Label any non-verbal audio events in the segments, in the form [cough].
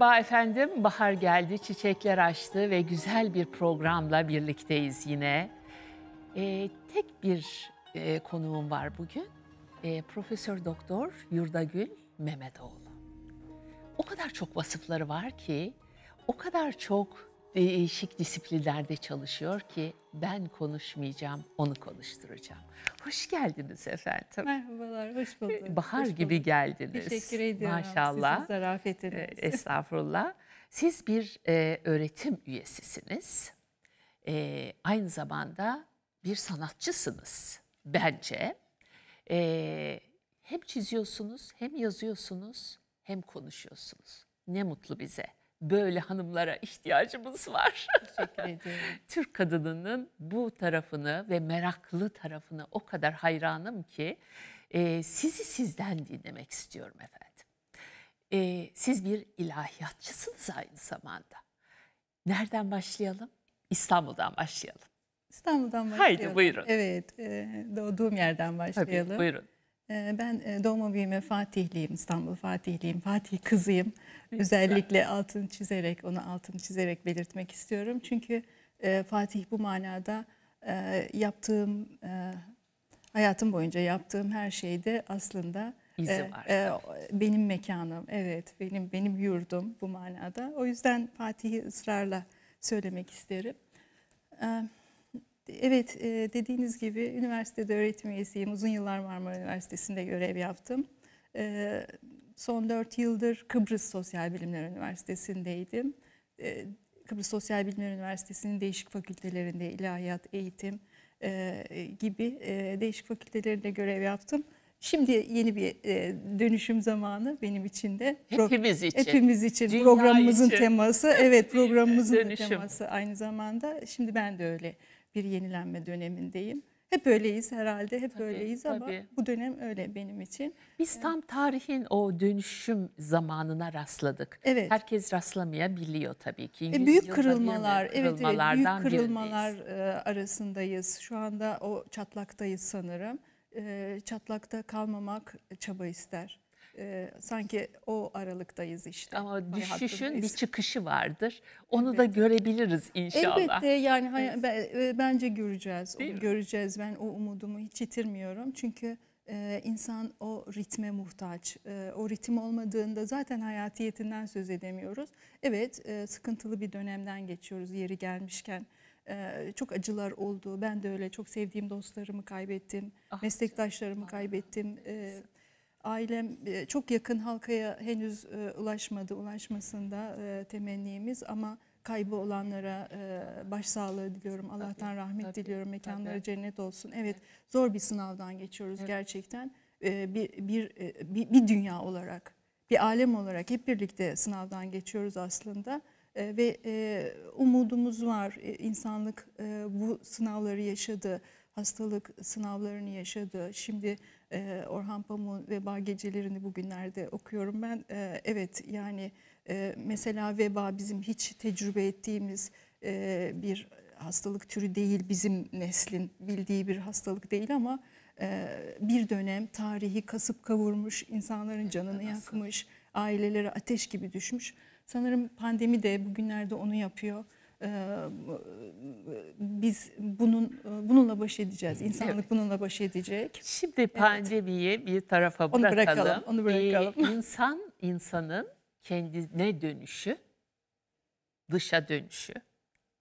Merhaba efendim, bahar geldi, çiçekler açtı ve güzel bir programla birlikteyiz yine. Ee, tek bir e, konuğum var bugün, e, Profesör Doktor Yurdagül Mehmetoğlu. O kadar çok vasıfları var ki, o kadar çok değişik disiplinlerde çalışıyor ki ben konuşmayacağım, onu konuşturacağım. Hoş geldiniz efendim. Merhabalar, hoş bulduk. Ee, bahar hoş bulduk. gibi geldiniz. Teşekkür ediyorum. Maşallah. Sizin zarafetiniz. Ee, [laughs] estağfurullah. Siz bir e, öğretim üyesisiniz. E, aynı zamanda bir sanatçısınız bence. E, hem çiziyorsunuz, hem yazıyorsunuz, hem konuşuyorsunuz. Ne mutlu bize böyle hanımlara ihtiyacımız var. Teşekkür ederim. [laughs] Türk kadınının bu tarafını ve meraklı tarafını o kadar hayranım ki e, sizi sizden dinlemek istiyorum efendim. E, siz bir ilahiyatçısınız aynı zamanda. Nereden başlayalım? İstanbul'dan başlayalım. İstanbul'dan başlayalım. Haydi buyurun. Evet, e, doğduğum yerden başlayalım. Tabii, buyurun. Ee, ben e, doğma büyüme Fatihliyim, İstanbul Fatihliyim, Fatih kızıyım. Özellikle altını çizerek, onu altını çizerek belirtmek istiyorum. Çünkü e, Fatih bu manada e, yaptığım, hayatım boyunca yaptığım her şeyde aslında İzi var. benim mekanım, evet benim benim yurdum bu manada. O yüzden Fatih'i ısrarla söylemek isterim. Evet. Evet, e, dediğiniz gibi üniversitede öğretim üyesiyim. Uzun yıllar Marmara Üniversitesi'nde görev yaptım. E, son dört yıldır Kıbrıs Sosyal Bilimler Üniversitesi'ndeydim. E, Kıbrıs Sosyal Bilimler Üniversitesi'nin değişik fakültelerinde ilahiyat, eğitim gibi değişik fakültelerinde görev yaptım. Şimdi yeni bir dönüşüm zamanı benim için de. Hepimiz için. Hepimiz için. Dünya programımızın için. teması. Evet [laughs] programımızın teması aynı zamanda. Şimdi ben de öyle bir yenilenme dönemindeyim. Hep öyleyiz herhalde, hep tabii, öyleyiz tabii. ama bu dönem öyle benim için. Biz ee, tam tarihin o dönüşüm zamanına rastladık. Evet. Herkes rastlamayabiliyor tabii ki. E, büyük kırılmalar, evet, evet büyük kırılmalar birindeyiz. E, arasındayız. Şu anda o çatlaktayız sanırım. E, çatlakta kalmamak çaba ister e, sanki o aralıktayız işte. Ama düşüşün bir çıkışı vardır. Onu evet. da görebiliriz inşallah. Elbette yani hani evet. E, bence göreceğiz. Değil göreceğiz. Ben o umudumu hiç yitirmiyorum. Çünkü e, insan o ritme muhtaç. E, o ritim olmadığında zaten hayatiyetinden söz edemiyoruz. Evet e, sıkıntılı bir dönemden geçiyoruz yeri gelmişken. E, çok acılar oldu. Ben de öyle çok sevdiğim dostlarımı kaybettim, ah, meslektaşlarımı ah, kaybettim. Ee, ailem e, çok yakın halkaya henüz e, ulaşmadı, ulaşmasında e, temennimiz ama kaybı olanlara e, başsağlığı diliyorum. Allah'tan tabii, rahmet tabii, diliyorum. Mekanları tabii. cennet olsun. Evet, evet, zor bir sınavdan geçiyoruz evet. gerçekten. E, bir, bir, bir bir dünya olarak, bir alem olarak hep birlikte sınavdan geçiyoruz aslında. E, ve e, umudumuz var. E, insanlık e, bu sınavları yaşadı hastalık sınavlarını yaşadı. Şimdi e, Orhan Pamuk'un veba gecelerini bugünlerde okuyorum ben. E, evet yani e, mesela veba bizim hiç tecrübe ettiğimiz e, bir hastalık türü değil. Bizim neslin bildiği bir hastalık değil ama e, bir dönem tarihi kasıp kavurmuş, insanların canını evet, yakmış, ailelere ateş gibi düşmüş. Sanırım pandemi de bugünlerde onu yapıyor biz bunun bununla baş edeceğiz. İnsanlık evet. bununla baş edecek. Şimdi pandemiyi evet. bir tarafa bırakalım. Onu bırakalım. Onu bırakalım. Ee, insan insanın kendine dönüşü, dışa dönüşü,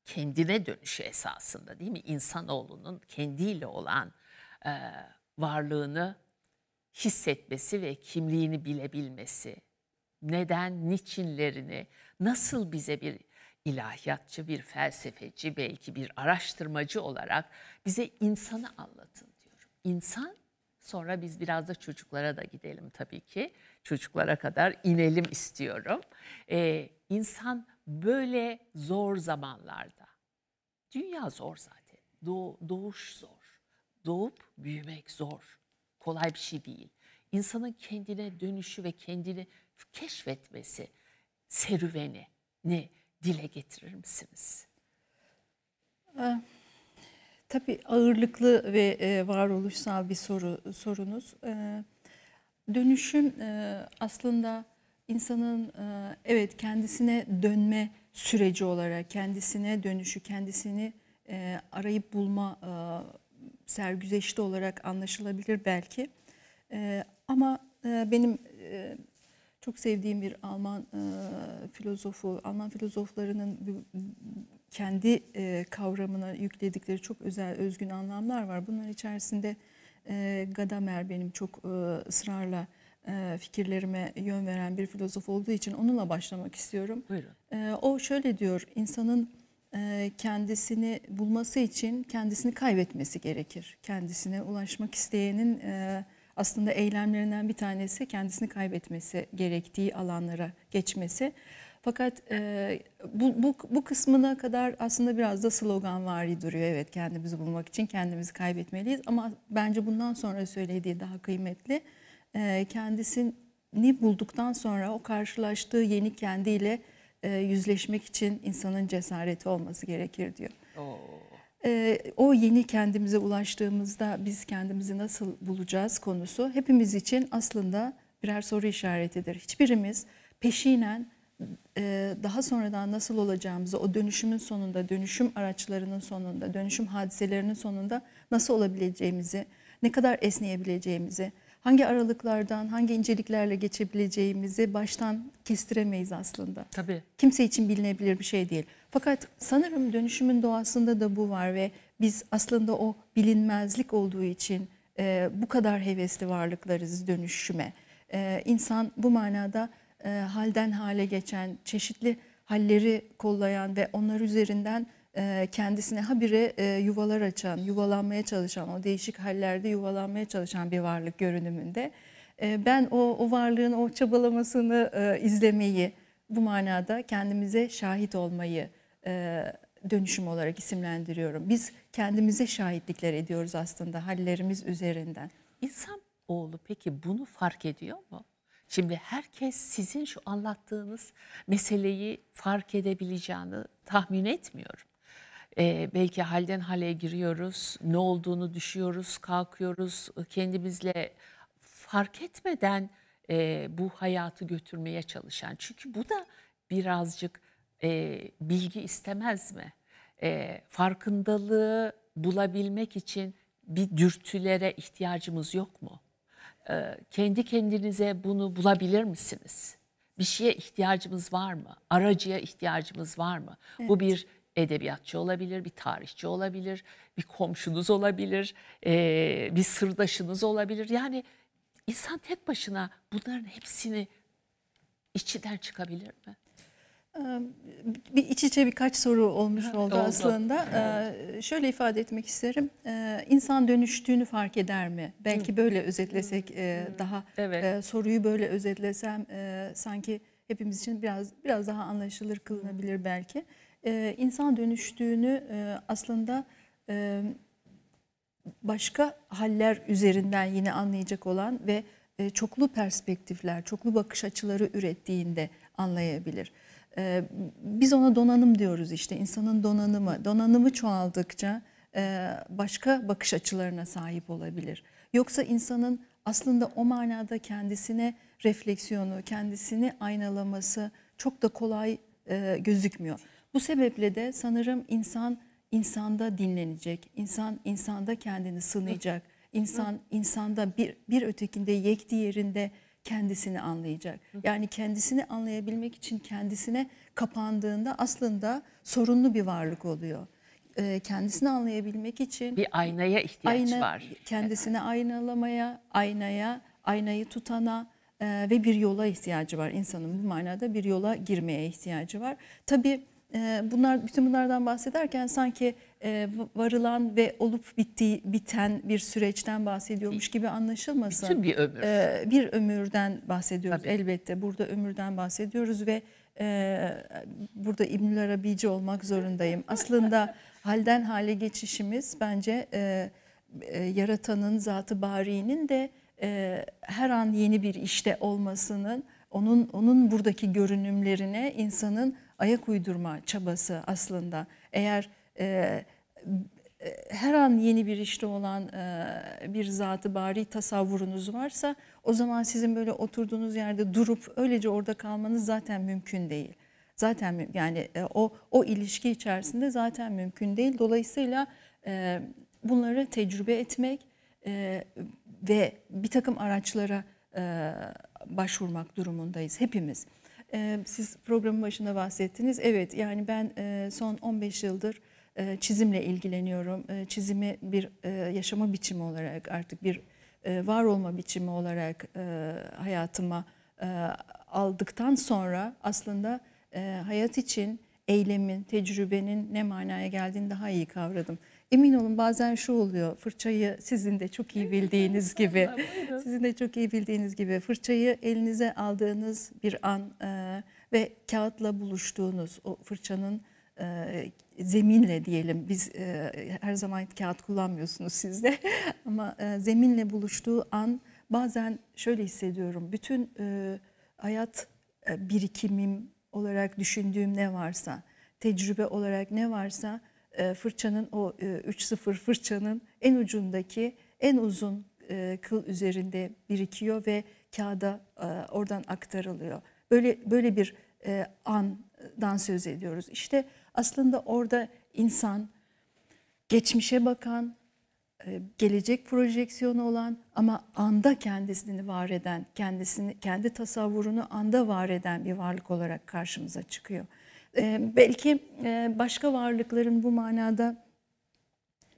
kendine dönüşü esasında değil mi? İnsanoğlunun kendiyle olan e, varlığını hissetmesi ve kimliğini bilebilmesi, neden, niçinlerini, nasıl bize bir ilahiyatçı, bir felsefeci, belki bir araştırmacı olarak bize insanı anlatın diyorum. İnsan sonra biz biraz da çocuklara da gidelim tabii ki. Çocuklara kadar inelim istiyorum. Ee, insan böyle zor zamanlarda, dünya zor zaten, Doğ, doğuş zor, doğup büyümek zor, kolay bir şey değil. İnsanın kendine dönüşü ve kendini keşfetmesi, serüveni, ne dile getirir misiniz? Ee, tabii ağırlıklı ve e, varoluşsal bir soru sorunuz. Ee, dönüşüm e, aslında insanın e, evet kendisine dönme süreci olarak kendisine dönüşü, kendisini arayıp bulma sergüzeşti olarak anlaşılabilir belki. Ama benim çok sevdiğim bir Alman e, filozofu, Alman filozoflarının kendi e, kavramına yükledikleri çok özel, özgün anlamlar var. Bunların içerisinde e, Gadamer benim çok e, ısrarla e, fikirlerime yön veren bir filozof olduğu için onunla başlamak istiyorum. Buyurun. E, o şöyle diyor, insanın e, kendisini bulması için kendisini kaybetmesi gerekir. Kendisine ulaşmak isteyenin... E, aslında eylemlerinden bir tanesi kendisini kaybetmesi gerektiği alanlara geçmesi. Fakat e, bu, bu, bu kısmına kadar aslında biraz da slogan vari duruyor. Evet kendimizi bulmak için kendimizi kaybetmeliyiz. Ama bence bundan sonra söylediği daha kıymetli. E, kendisini bulduktan sonra o karşılaştığı yeni kendiyle e, yüzleşmek için insanın cesareti olması gerekir diyor. Oo. Ee, o yeni kendimize ulaştığımızda biz kendimizi nasıl bulacağız konusu hepimiz için aslında birer soru işaretidir. Hiçbirimiz peşinen e, daha sonradan nasıl olacağımızı o dönüşümün sonunda, dönüşüm araçlarının sonunda, dönüşüm hadiselerinin sonunda nasıl olabileceğimizi, ne kadar esneyebileceğimizi, hangi aralıklardan, hangi inceliklerle geçebileceğimizi baştan kestiremeyiz aslında. Tabii. Kimse için bilinebilir bir şey değil. Fakat sanırım dönüşümün doğasında da bu var ve biz aslında o bilinmezlik olduğu için e, bu kadar hevesli varlıklarız dönüşüme. E, insan bu manada e, halden hale geçen, çeşitli halleri kollayan ve onlar üzerinden e, kendisine habire e, yuvalar açan, yuvalanmaya çalışan, o değişik hallerde yuvalanmaya çalışan bir varlık görünümünde. E, ben o, o varlığın o çabalamasını e, izlemeyi, bu manada kendimize şahit olmayı e, dönüşüm olarak isimlendiriyorum. Biz kendimize şahitlikler ediyoruz aslında hallerimiz üzerinden. İnsan oğlu peki bunu fark ediyor mu? Şimdi herkes sizin şu anlattığınız meseleyi fark edebileceğini tahmin etmiyorum. Ee, belki halden hale giriyoruz, ne olduğunu düşüyoruz, kalkıyoruz, kendimizle fark etmeden e, bu hayatı götürmeye çalışan. Çünkü bu da birazcık e, bilgi istemez mi? E, farkındalığı bulabilmek için bir dürtülere ihtiyacımız yok mu? E, kendi kendinize bunu bulabilir misiniz? Bir şeye ihtiyacımız var mı? Aracıya ihtiyacımız var mı? Evet. Bu bir edebiyatçı olabilir, bir tarihçi olabilir, bir komşunuz olabilir, e, bir sırdaşınız olabilir. Yani insan tek başına bunların hepsini içinden çıkabilir mi? bir iç içe birkaç soru olmuş oldu, oldu. aslında. Evet. Ee, şöyle ifade etmek isterim. Ee, insan dönüştüğünü fark eder mi? Belki böyle özetlesek e, daha evet. E, soruyu böyle özetlesem e, sanki hepimiz için biraz biraz daha anlaşılır kılınabilir belki. Ee, insan dönüştüğünü aslında başka haller üzerinden yine anlayacak olan ve çoklu perspektifler, çoklu bakış açıları ürettiğinde anlayabilir. Ee, biz ona donanım diyoruz işte insanın donanımı. Donanımı çoğaldıkça e, başka bakış açılarına sahip olabilir. Yoksa insanın aslında o manada kendisine refleksiyonu, kendisini aynalaması çok da kolay e, gözükmüyor. Bu sebeple de sanırım insan insanda dinlenecek, insan insanda kendini sınayacak, insan insanda bir, bir ötekinde yek diğerinde kendisini anlayacak. Yani kendisini anlayabilmek için kendisine kapandığında aslında sorunlu bir varlık oluyor. Ee, kendisini anlayabilmek için bir aynaya ihtiyaç ayna, var. Kendisini aynalamaya, aynaya, aynayı tutana e, ve bir yola ihtiyacı var. İnsanın bu manada bir yola girmeye ihtiyacı var. Tabii ee, bunlar bütün bunlardan bahsederken sanki e, varılan ve olup bittiği biten bir süreçten bahsediyormuş gibi anlaşılmasın. Bütün bir ömür. Ee, bir ömürden bahsediyoruz Tabii. elbette. Burada ömürden bahsediyoruz ve e, burada İbnül Arabici olmak zorundayım. Aslında [laughs] halden hale geçişimiz bence e, yaratanın, zatı bari'nin de her an yeni bir işte olmasının, onun onun buradaki görünümlerine insanın ayak uydurma çabası aslında eğer e, e, her an yeni bir işte olan e, bir zatı bari tasavvurunuz varsa o zaman sizin böyle oturduğunuz yerde durup öylece orada kalmanız zaten mümkün değil. Zaten yani e, o o ilişki içerisinde zaten mümkün değil. Dolayısıyla bunları tecrübe etmek ve bir takım araçlara başvurmak durumundayız hepimiz. Ee, siz programın başında bahsettiniz. Evet yani ben e, son 15 yıldır e, çizimle ilgileniyorum. E, çizimi bir yaşama biçimi olarak artık bir var olma biçimi olarak e, hayatıma aldıktan sonra aslında hayat için eylemin, tecrübenin ne manaya geldiğini daha iyi kavradım. Emin olun bazen şu oluyor fırçayı sizin de çok iyi bildiğiniz gibi sizin de çok iyi bildiğiniz gibi fırçayı elinize aldığınız bir an e, ve kağıtla buluştuğunuz o fırçanın e, zeminle diyelim biz e, her zaman kağıt kullanmıyorsunuz sizde [laughs] ama e, zeminle buluştuğu an bazen şöyle hissediyorum bütün e, hayat e, birikimim olarak düşündüğüm ne varsa tecrübe olarak ne varsa e, fırçanın o 3-0 e, fırçanın en ucundaki en uzun e, kıl üzerinde birikiyor ve kağıda oradan aktarılıyor. Böyle böyle bir andan söz ediyoruz. İşte aslında orada insan geçmişe bakan, gelecek projeksiyonu olan ama anda kendisini var eden, kendisini kendi tasavvurunu anda var eden bir varlık olarak karşımıza çıkıyor. Ee, belki e, başka varlıkların bu manada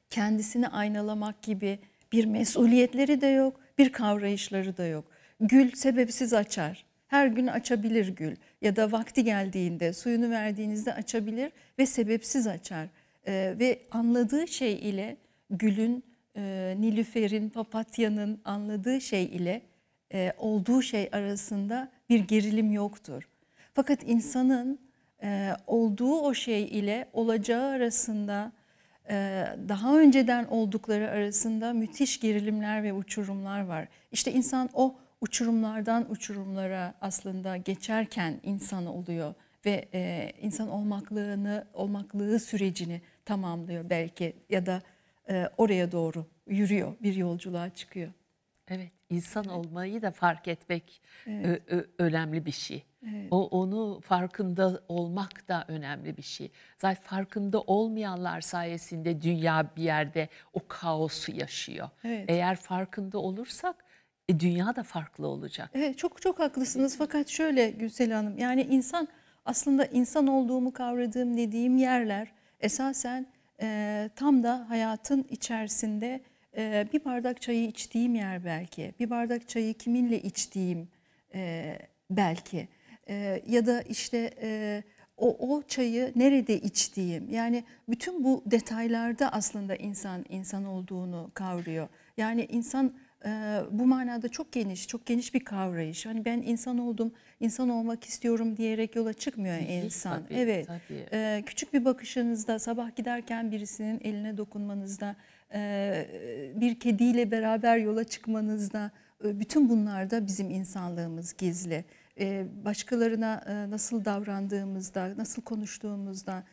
kendisini aynalamak gibi bir mesuliyetleri de yok, bir kavrayışları da yok. Gül sebepsiz açar. Her gün açabilir gül ya da vakti geldiğinde suyunu verdiğinizde açabilir ve sebepsiz açar. Ee, ve anladığı şey ile gülün, e, nilüferin, papatyanın anladığı şey ile e, olduğu şey arasında bir gerilim yoktur. Fakat insanın e, olduğu o şey ile olacağı arasında e, daha önceden oldukları arasında müthiş gerilimler ve uçurumlar var. İşte insan o uçurumlardan uçurumlara aslında geçerken insan oluyor ve e, insan olmaklığını, olmaklığı sürecini tamamlıyor belki ya da oraya doğru yürüyor, bir yolculuğa çıkıyor. Evet insan evet. olmayı da fark etmek evet. ö, ö, önemli bir şey. Evet. O onu farkında olmak da önemli bir şey. Zaten farkında olmayanlar sayesinde dünya bir yerde o kaosu yaşıyor. Evet. Eğer farkında olursak e, dünya da farklı olacak. Evet çok çok haklısınız fakat şöyle Gülsel Hanım yani insan aslında insan olduğumu kavradığım dediğim yerler esasen e, tam da hayatın içerisinde ee, bir bardak çayı içtiğim yer belki, bir bardak çayı kiminle içtiğim e, belki ee, ya da işte e, o, o çayı nerede içtiğim yani bütün bu detaylarda aslında insan insan olduğunu kavruyor. Yani insan e, bu manada çok geniş, çok geniş bir kavrayış. Hani ben insan oldum, insan olmak istiyorum diyerek yola çıkmıyor insan. Tabii, evet. Tabii. küçük bir bakışınızda, sabah giderken birisinin eline dokunmanızda bir kediyle beraber yola çıkmanızda bütün bunlarda bizim insanlığımız gizli. Başkalarına nasıl davrandığımızda, nasıl konuştuğumuzda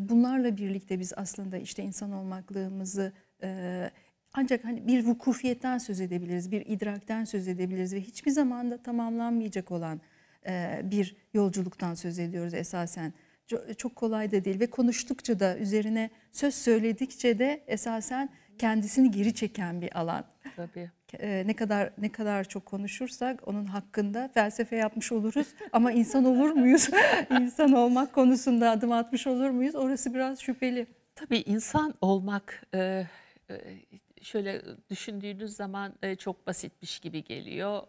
bunlarla birlikte biz aslında işte insan olmaklığımızı ancak hani bir vukufiyetten söz edebiliriz, bir idrakten söz edebiliriz ve hiçbir zaman da tamamlanmayacak olan bir yolculuktan söz ediyoruz esasen. Çok kolay da değil ve konuştukça da üzerine söz söyledikçe de esasen kendisini geri çeken bir alan. Tabii. E, ne kadar ne kadar çok konuşursak onun hakkında felsefe yapmış oluruz [laughs] ama insan olur muyuz? [laughs] İnsan olmak konusunda adım atmış olur muyuz? Orası biraz şüpheli. Tabii insan olmak e, e, şöyle düşündüğünüz zaman çok basitmiş gibi geliyor.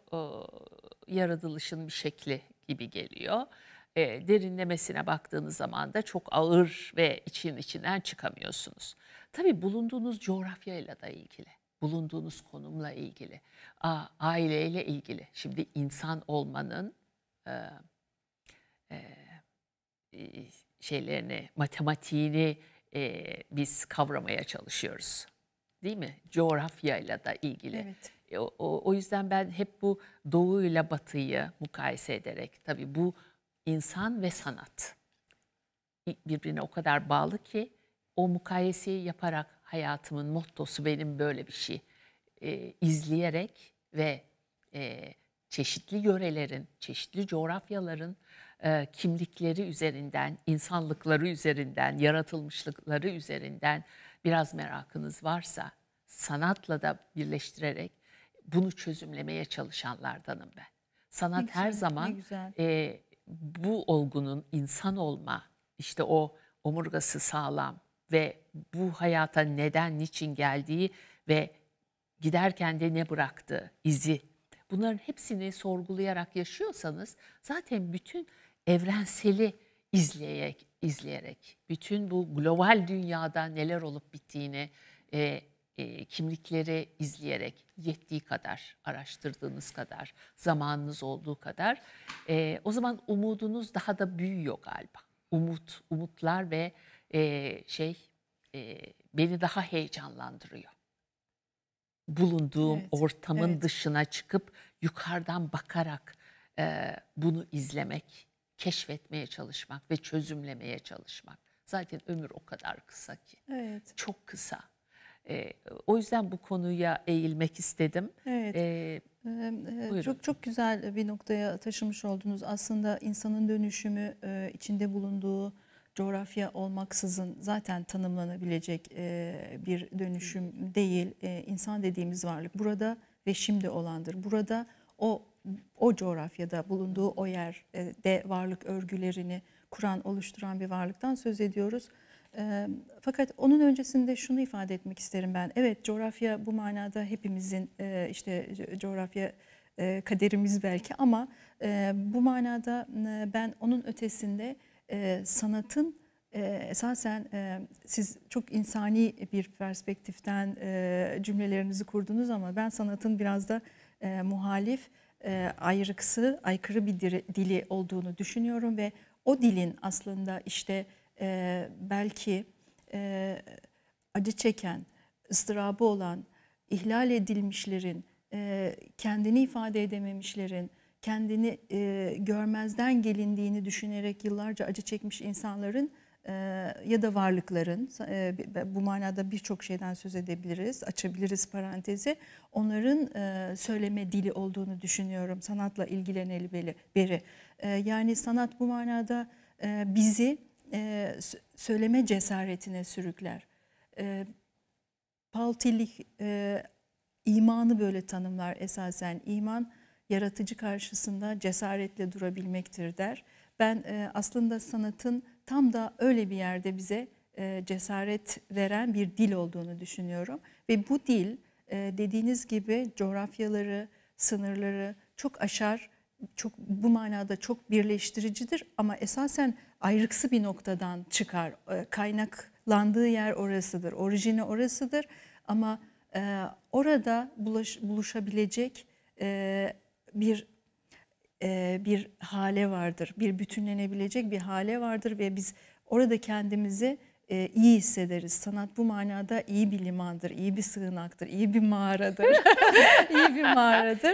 yaratılışın bir şekli gibi geliyor derinlemesine baktığınız zaman da çok ağır ve için içinden çıkamıyorsunuz. Tabii bulunduğunuz coğrafyayla da ilgili, bulunduğunuz konumla ilgili, aileyle ilgili. Şimdi insan olmanın e, e, şeylerini, matematiğini e, biz kavramaya çalışıyoruz. Değil mi? Coğrafyayla da ilgili. Evet. E, o, o yüzden ben hep bu doğuyla batıyı mukayese ederek, tabii bu insan ve sanat birbirine o kadar bağlı ki o mukayeseyi yaparak hayatımın mottosu benim böyle bir şey. E, izleyerek ve e, çeşitli yörelerin, çeşitli coğrafyaların e, kimlikleri üzerinden, insanlıkları üzerinden, yaratılmışlıkları üzerinden biraz merakınız varsa sanatla da birleştirerek bunu çözümlemeye çalışanlardanım ben. Sanat ne her zaman e, bu olgunun insan olma, işte o omurgası sağlam, ve bu hayata neden, niçin geldiği ve giderken de ne bıraktı izi. Bunların hepsini sorgulayarak yaşıyorsanız zaten bütün evrenseli izleyerek, izleyerek bütün bu global dünyada neler olup bittiğini, e, e, kimlikleri izleyerek yettiği kadar, araştırdığınız kadar, zamanınız olduğu kadar e, o zaman umudunuz daha da büyüyor galiba. Umut, umutlar ve e, şey e, beni daha heyecanlandırıyor. Bulunduğum evet, ortamın evet. dışına çıkıp yukarıdan bakarak e, bunu izlemek, keşfetmeye çalışmak ve çözümlemeye çalışmak. Zaten ömür o kadar kısa ki. Evet. Çok kısa. E, o yüzden bu konuya eğilmek istedim. Evet. E, Buyurun. Çok çok güzel bir noktaya taşımış oldunuz. Aslında insanın dönüşümü içinde bulunduğu coğrafya olmaksızın zaten tanımlanabilecek e, bir dönüşüm değil. E, insan dediğimiz varlık burada ve şimdi olandır. Burada o o coğrafyada bulunduğu o yerde varlık örgülerini kuran, oluşturan bir varlıktan söz ediyoruz. E, fakat onun öncesinde şunu ifade etmek isterim ben. Evet coğrafya bu manada hepimizin e, işte coğrafya kaderimiz belki ama bu manada ben onun ötesinde e, sanatın e, esasen e, siz çok insani bir perspektiften e, cümlelerinizi kurdunuz ama ben sanatın biraz da e, muhalif, e, ayrıksı, aykırı bir diri, dili olduğunu düşünüyorum ve o dilin aslında işte e, belki e, acı çeken, ıstırabı olan, ihlal edilmişlerin, e, kendini ifade edememişlerin, kendini e, görmezden gelindiğini düşünerek yıllarca acı çekmiş insanların e, ya da varlıkların e, bu manada birçok şeyden söz edebiliriz, açabiliriz parantezi. Onların e, söyleme dili olduğunu düşünüyorum sanatla ilgileneli beri. beri. E, yani sanat bu manada e, bizi e, söyleme cesaretine sürükler. E, Paltillik e, imanı böyle tanımlar esasen. İman yaratıcı karşısında cesaretle durabilmektir der. Ben e, aslında sanatın tam da öyle bir yerde bize e, cesaret veren bir dil olduğunu düşünüyorum. Ve bu dil e, dediğiniz gibi coğrafyaları, sınırları çok aşar, çok bu manada çok birleştiricidir ama esasen ayrıksı bir noktadan çıkar. Kaynaklandığı yer orasıdır, orijini orasıdır ama orada bulaş, buluşabilecek bir e, bir hale vardır, bir bütünlenebilecek bir hale vardır ve biz orada kendimizi e, iyi hissederiz. Sanat bu manada iyi bir limandır, iyi bir sığınaktır, iyi bir mağaradır. [laughs] iyi bir mağaradır.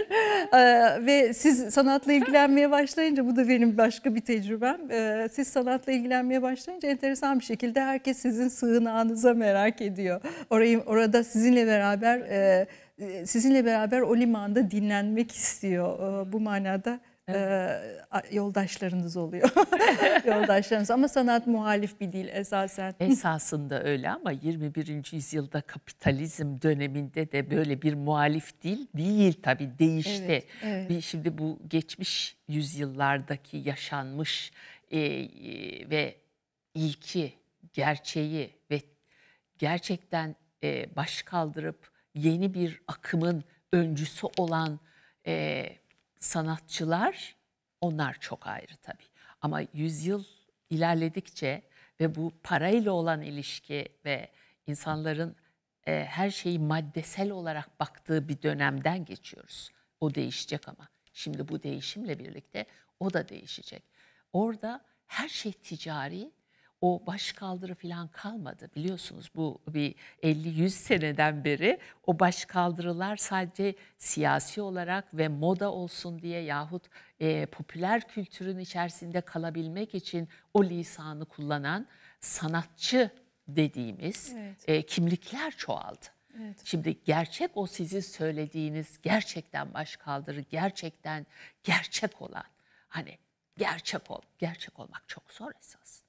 E, ve siz sanatla ilgilenmeye başlayınca, bu da benim başka bir tecrübem. E, siz sanatla ilgilenmeye başlayınca enteresan bir şekilde herkes sizin sığınağınıza merak ediyor. Orayı, orada sizinle beraber... E, e, sizinle beraber o limanda dinlenmek istiyor. E, bu manada e, Evet. yoldaşlarınız oluyor. [laughs] yoldaşlarınız ama sanat muhalif bir dil esasen. Esasında öyle ama 21. yüzyılda kapitalizm döneminde de böyle bir muhalif dil değil tabii değişti. Evet, evet. şimdi bu geçmiş yüzyıllardaki yaşanmış ve ilki, gerçeği ve gerçekten baş kaldırıp yeni bir akımın öncüsü olan e, sanatçılar onlar çok ayrı tabii. Ama yüzyıl ilerledikçe ve bu parayla olan ilişki ve insanların e, her şeyi maddesel olarak baktığı bir dönemden geçiyoruz. O değişecek ama. Şimdi bu değişimle birlikte o da değişecek. Orada her şey ticari o baş kaldırı falan kalmadı. Biliyorsunuz bu bir 50-100 seneden beri o baş kaldırılar sadece siyasi olarak ve moda olsun diye yahut e, popüler kültürün içerisinde kalabilmek için o lisanı kullanan sanatçı dediğimiz evet. e, kimlikler çoğaldı. Evet. Şimdi gerçek o sizin söylediğiniz gerçekten baş kaldırı, gerçekten gerçek olan hani gerçek ol, gerçek olmak çok zor esasında.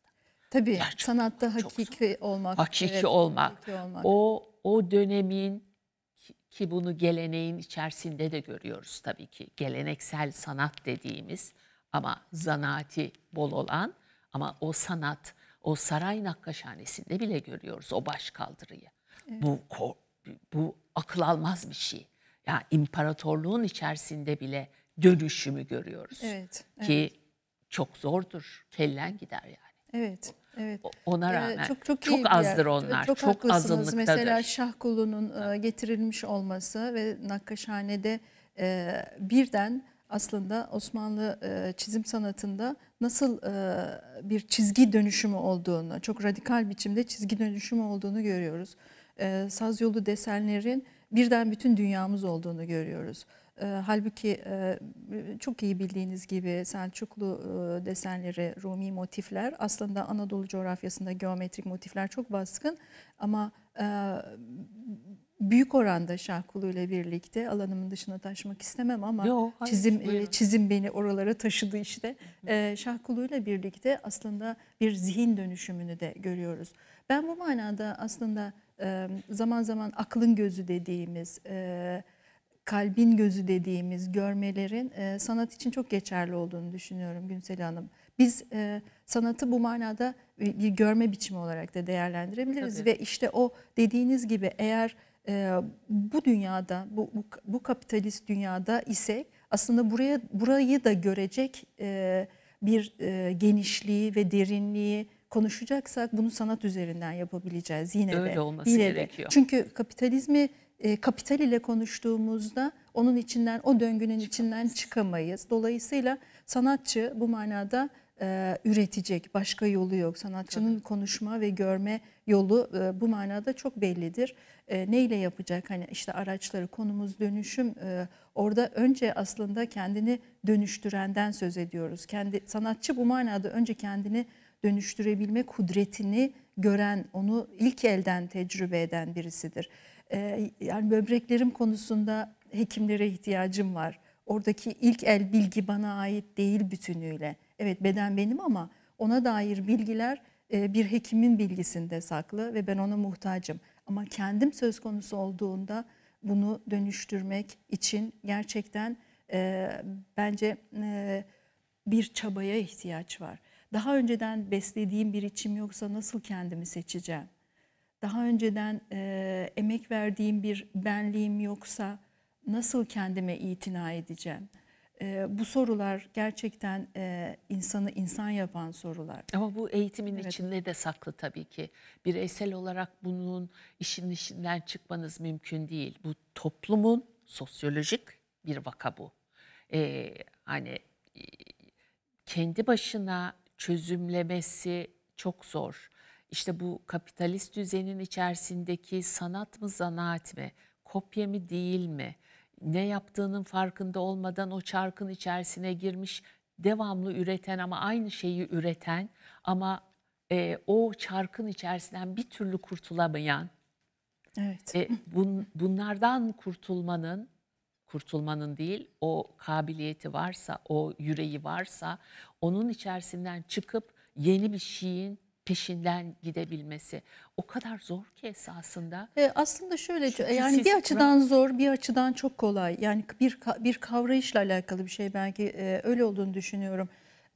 Tabii Gerçekten sanatta hakiki olmak, hakiki, evet, olmak. hakiki olmak. O o dönemin ki bunu geleneğin içerisinde de görüyoruz tabii ki. Geleneksel sanat dediğimiz ama zanaati bol olan ama o sanat o saray nakkaşhanesinde bile görüyoruz o baş kaldırıyı. Evet. Bu bu akıl almaz bir şey. Ya yani imparatorluğun içerisinde bile dönüşümü görüyoruz. Evet, evet. Ki çok zordur. Kellen gider yani. Evet. Evet. Ona ee, rağmen ee, çok çok, çok azdır onlar. Çok, çok haklısınız. Mesela Şahkulu'nun e, getirilmiş olması ve Nakkaşhane'de e, birden aslında Osmanlı e, çizim sanatında nasıl e, bir çizgi dönüşümü olduğunu, çok radikal biçimde çizgi dönüşümü olduğunu görüyoruz. E, saz yolu desenlerin birden bütün dünyamız olduğunu görüyoruz. Ee, halbuki e, çok iyi bildiğiniz gibi Selçuklu e, desenleri, Rumi motifler aslında Anadolu coğrafyasında geometrik motifler çok baskın ama e, büyük oranda Şahkulu ile birlikte alanımın dışına taşmak istemem ama Yo, hayır, çizim buyurun. çizim beni oralara taşıdı işte. Ee, Şahkulu ile birlikte aslında bir zihin dönüşümünü de görüyoruz. Ben bu manada aslında zaman zaman aklın gözü dediğimiz kalbin gözü dediğimiz görmelerin e, sanat için çok geçerli olduğunu düşünüyorum Günsel Hanım. Biz e, sanatı bu manada bir, bir görme biçimi olarak da değerlendirebiliriz Tabii. ve işte o dediğiniz gibi eğer e, bu dünyada bu, bu bu kapitalist dünyada ise aslında buraya burayı da görecek e, bir e, genişliği ve derinliği konuşacaksak bunu sanat üzerinden yapabileceğiz yine Öyle de. Öyle olması yine gerekiyor. De. Çünkü kapitalizmi e, kapital ile konuştuğumuzda onun içinden o döngünün içinden çıkamayız. Dolayısıyla sanatçı bu manada e, üretecek başka yolu yok. Sanatçının Tabii. konuşma ve görme yolu e, bu manada çok bellidir. E, neyle yapacak? Hani işte araçları konumuz dönüşüm. orada önce aslında kendini dönüştürenden söz ediyoruz. Kendi sanatçı bu manada önce kendini dönüştürebilme kudretini gören, onu ilk elden tecrübe eden birisidir e, yani böbreklerim konusunda hekimlere ihtiyacım var. Oradaki ilk el bilgi bana ait değil bütünüyle. Evet beden benim ama ona dair bilgiler e, bir hekimin bilgisinde saklı ve ben ona muhtacım. Ama kendim söz konusu olduğunda bunu dönüştürmek için gerçekten e, bence e, bir çabaya ihtiyaç var. Daha önceden beslediğim bir içim yoksa nasıl kendimi seçeceğim? daha önceden e, emek verdiğim bir benliğim yoksa nasıl kendime itina edeceğim? E, bu sorular gerçekten e, insanı insan yapan sorular. Ama bu eğitimin evet. içinde de saklı tabii ki. Bireysel olarak bunun işin içinden çıkmanız mümkün değil. Bu toplumun sosyolojik bir vaka bu. E, hani kendi başına çözümlemesi çok zor işte bu kapitalist düzenin içerisindeki sanat mı zanaat mi, kopya mı değil mi, ne yaptığının farkında olmadan o çarkın içerisine girmiş devamlı üreten ama aynı şeyi üreten ama e, o çarkın içerisinden bir türlü kurtulamayan evet. e, bun, bunlardan kurtulmanın kurtulmanın değil o kabiliyeti varsa o yüreği varsa onun içerisinden çıkıp yeni bir şeyin peşinden gidebilmesi o kadar zor ki esasında. E, aslında şöyle Çünkü yani bir açıdan zor bir açıdan çok kolay. Yani bir bir kavrayışla alakalı bir şey belki e, öyle olduğunu düşünüyorum.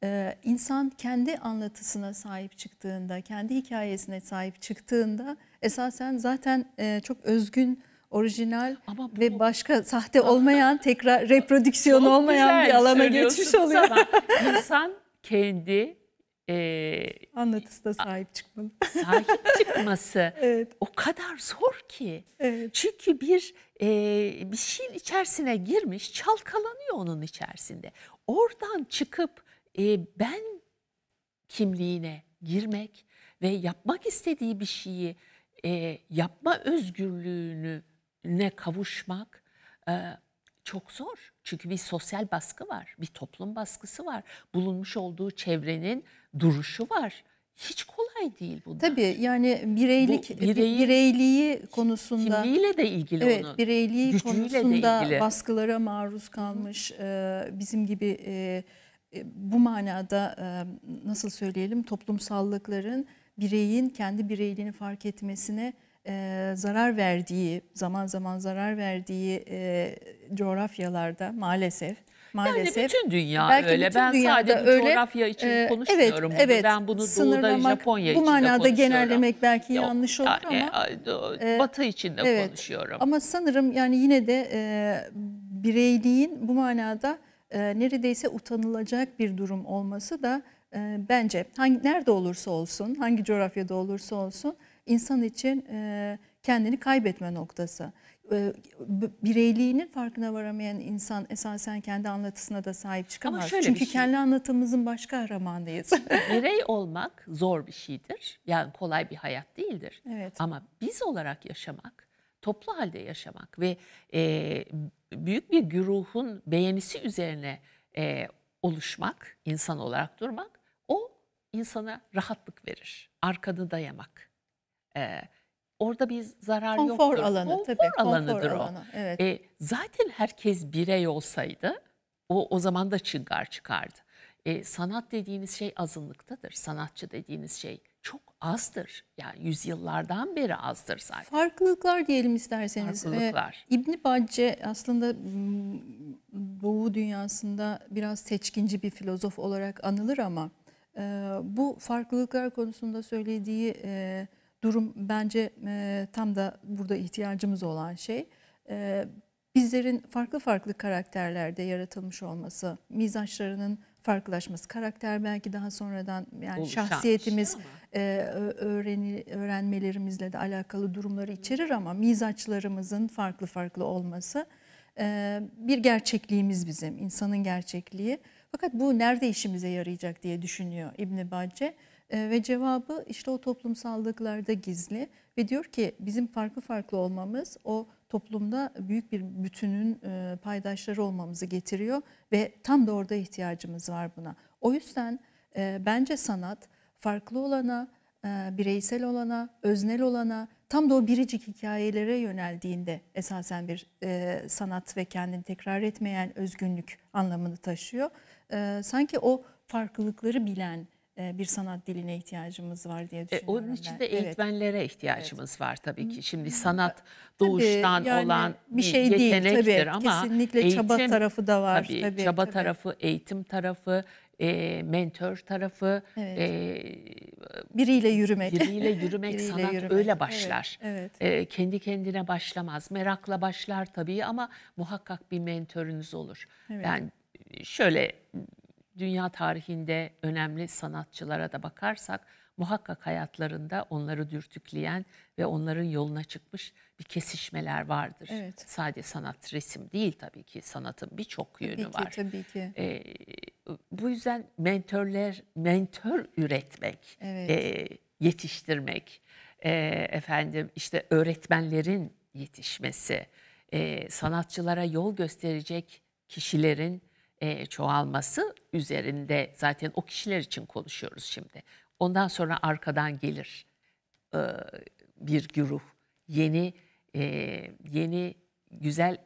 E, insan kendi anlatısına sahip çıktığında, kendi hikayesine sahip çıktığında esasen zaten e, çok özgün orijinal Ama bu... ve başka sahte olmayan tekrar [laughs] reprodüksiyon olmayan bir alana geçmiş oluyor. Ama [laughs] insan kendi e, anlatısı da sahip çıkmalı. [laughs] sahip çıkması [laughs] evet. o kadar zor ki. Evet. Çünkü bir e, bir şeyin içerisine girmiş, çalkalanıyor onun içerisinde. Oradan çıkıp e, ben kimliğine girmek ve yapmak istediği bir şeyi e, yapma özgürlüğünü ne kavuşmak e, çok zor. Çünkü bir sosyal baskı var, bir toplum baskısı var. Bulunmuş olduğu çevrenin duruşu var. Hiç kolay değil bunlar. Tabii yani bireylik Bu bireyi, bireyliği konusunda kimliğiyle de ilgili evet, onun. bireyliği konusunda ilgili. baskılara maruz kalmış e, bizim gibi e, e, bu manada e, nasıl söyleyelim toplumsallıkların bireyin kendi bireyliğini fark etmesine e, zarar verdiği, zaman zaman zarar verdiği e, coğrafyalarda maalesef Maalesef. Yani bütün dünya Belki öyle. Bütün ben sadece öyle. coğrafya için ee, konuşmuyorum. Evet, evet. Ben bunu Doğu'da, Japonya için konuşuyorum. Bu manada genellemek belki Yok, yanlış olur yani, ama. E, batı için de evet, konuşuyorum. Ama sanırım yani yine de e, bireyliğin bu manada e, neredeyse utanılacak bir durum olması da e, bence hangi nerede olursa olsun, hangi coğrafyada olursa olsun insan için e, kendini kaybetme noktası. E, bireyliğinin farkına varamayan insan esasen kendi anlatısına da sahip çıkamaz. Ama şöyle Çünkü şey. kendi anlatımızın başka aramanıyız. [laughs] Birey olmak zor bir şeydir. Yani kolay bir hayat değildir. Evet. Ama biz olarak yaşamak, toplu halde yaşamak ve e, büyük bir güruhun beğenisi üzerine e, oluşmak, insan olarak durmak o insana rahatlık verir. arkada dayamak. Evet orada bir zarar konfor yoktur. Alanı, konfor tabii, alanıdır konfor o. Alanı, evet. e, zaten herkes birey olsaydı o, o zaman da çıngar çıkardı. E, sanat dediğiniz şey azınlıktadır. Sanatçı dediğiniz şey çok azdır. Yani yüzyıllardan beri azdır zaten. Farklılıklar diyelim isterseniz. E, farklılıklar. Ee, İbn Bacce aslında Doğu dünyasında biraz seçkinci bir filozof olarak anılır ama e, bu farklılıklar konusunda söylediği e, durum bence e, tam da burada ihtiyacımız olan şey. E, bizlerin farklı farklı karakterlerde yaratılmış olması, mizaçlarının farklılaşması, karakter belki daha sonradan yani Oluşan şey şahsiyetimiz e, öğreni, öğrenmelerimizle de alakalı durumları içerir ama mizaçlarımızın farklı farklı olması e, bir gerçekliğimiz bizim, insanın gerçekliği. Fakat bu nerede işimize yarayacak diye düşünüyor İbn Bacce. Ee, ve cevabı işte o toplumsallıklarda gizli ve diyor ki bizim farklı farklı olmamız o toplumda büyük bir bütünün e, paydaşları olmamızı getiriyor ve tam da orada ihtiyacımız var buna. O yüzden e, bence sanat farklı olana, e, bireysel olana, öznel olana tam da o biricik hikayelere yöneldiğinde esasen bir sanat ve kendini tekrar etmeyen özgünlük anlamını taşıyor. sanki o farklılıkları bilen, e, bir sanat diline ihtiyacımız var diye düşünüyorum. E, onun için ben. de eğitmenlere evet. ihtiyacımız evet. var tabii ki. Şimdi sanat tabii, doğuştan yani olan bir şey yetenektir değil, tabii, ama kesinlikle eğitim, çaba tarafı da var. Tabii, tabii çaba tabii. tarafı, eğitim tarafı, e, mentör tarafı, evet. e, biriyle yürümek, biriyle yürümek [laughs] biriyle sanat yürümek. öyle başlar. Evet, evet. E, kendi kendine başlamaz, merakla başlar tabii ama muhakkak bir mentorunuz olur. Evet. Ben şöyle dünya tarihinde önemli sanatçılara da bakarsak muhakkak hayatlarında onları dürtükleyen ve onların yoluna çıkmış bir kesişmeler vardır. Evet. Sadece sanat resim değil tabii ki sanatın birçok yönü tabii ki, var. Tabii ki. Ee, bu yüzden mentörler mentör üretmek, evet. e, yetiştirmek, e, efendim işte öğretmenlerin yetişmesi, e, sanatçılara yol gösterecek kişilerin e, çoğalması üzerinde zaten o kişiler için konuşuyoruz şimdi. Ondan sonra arkadan gelir e, bir güruh. Yeni e, yeni güzel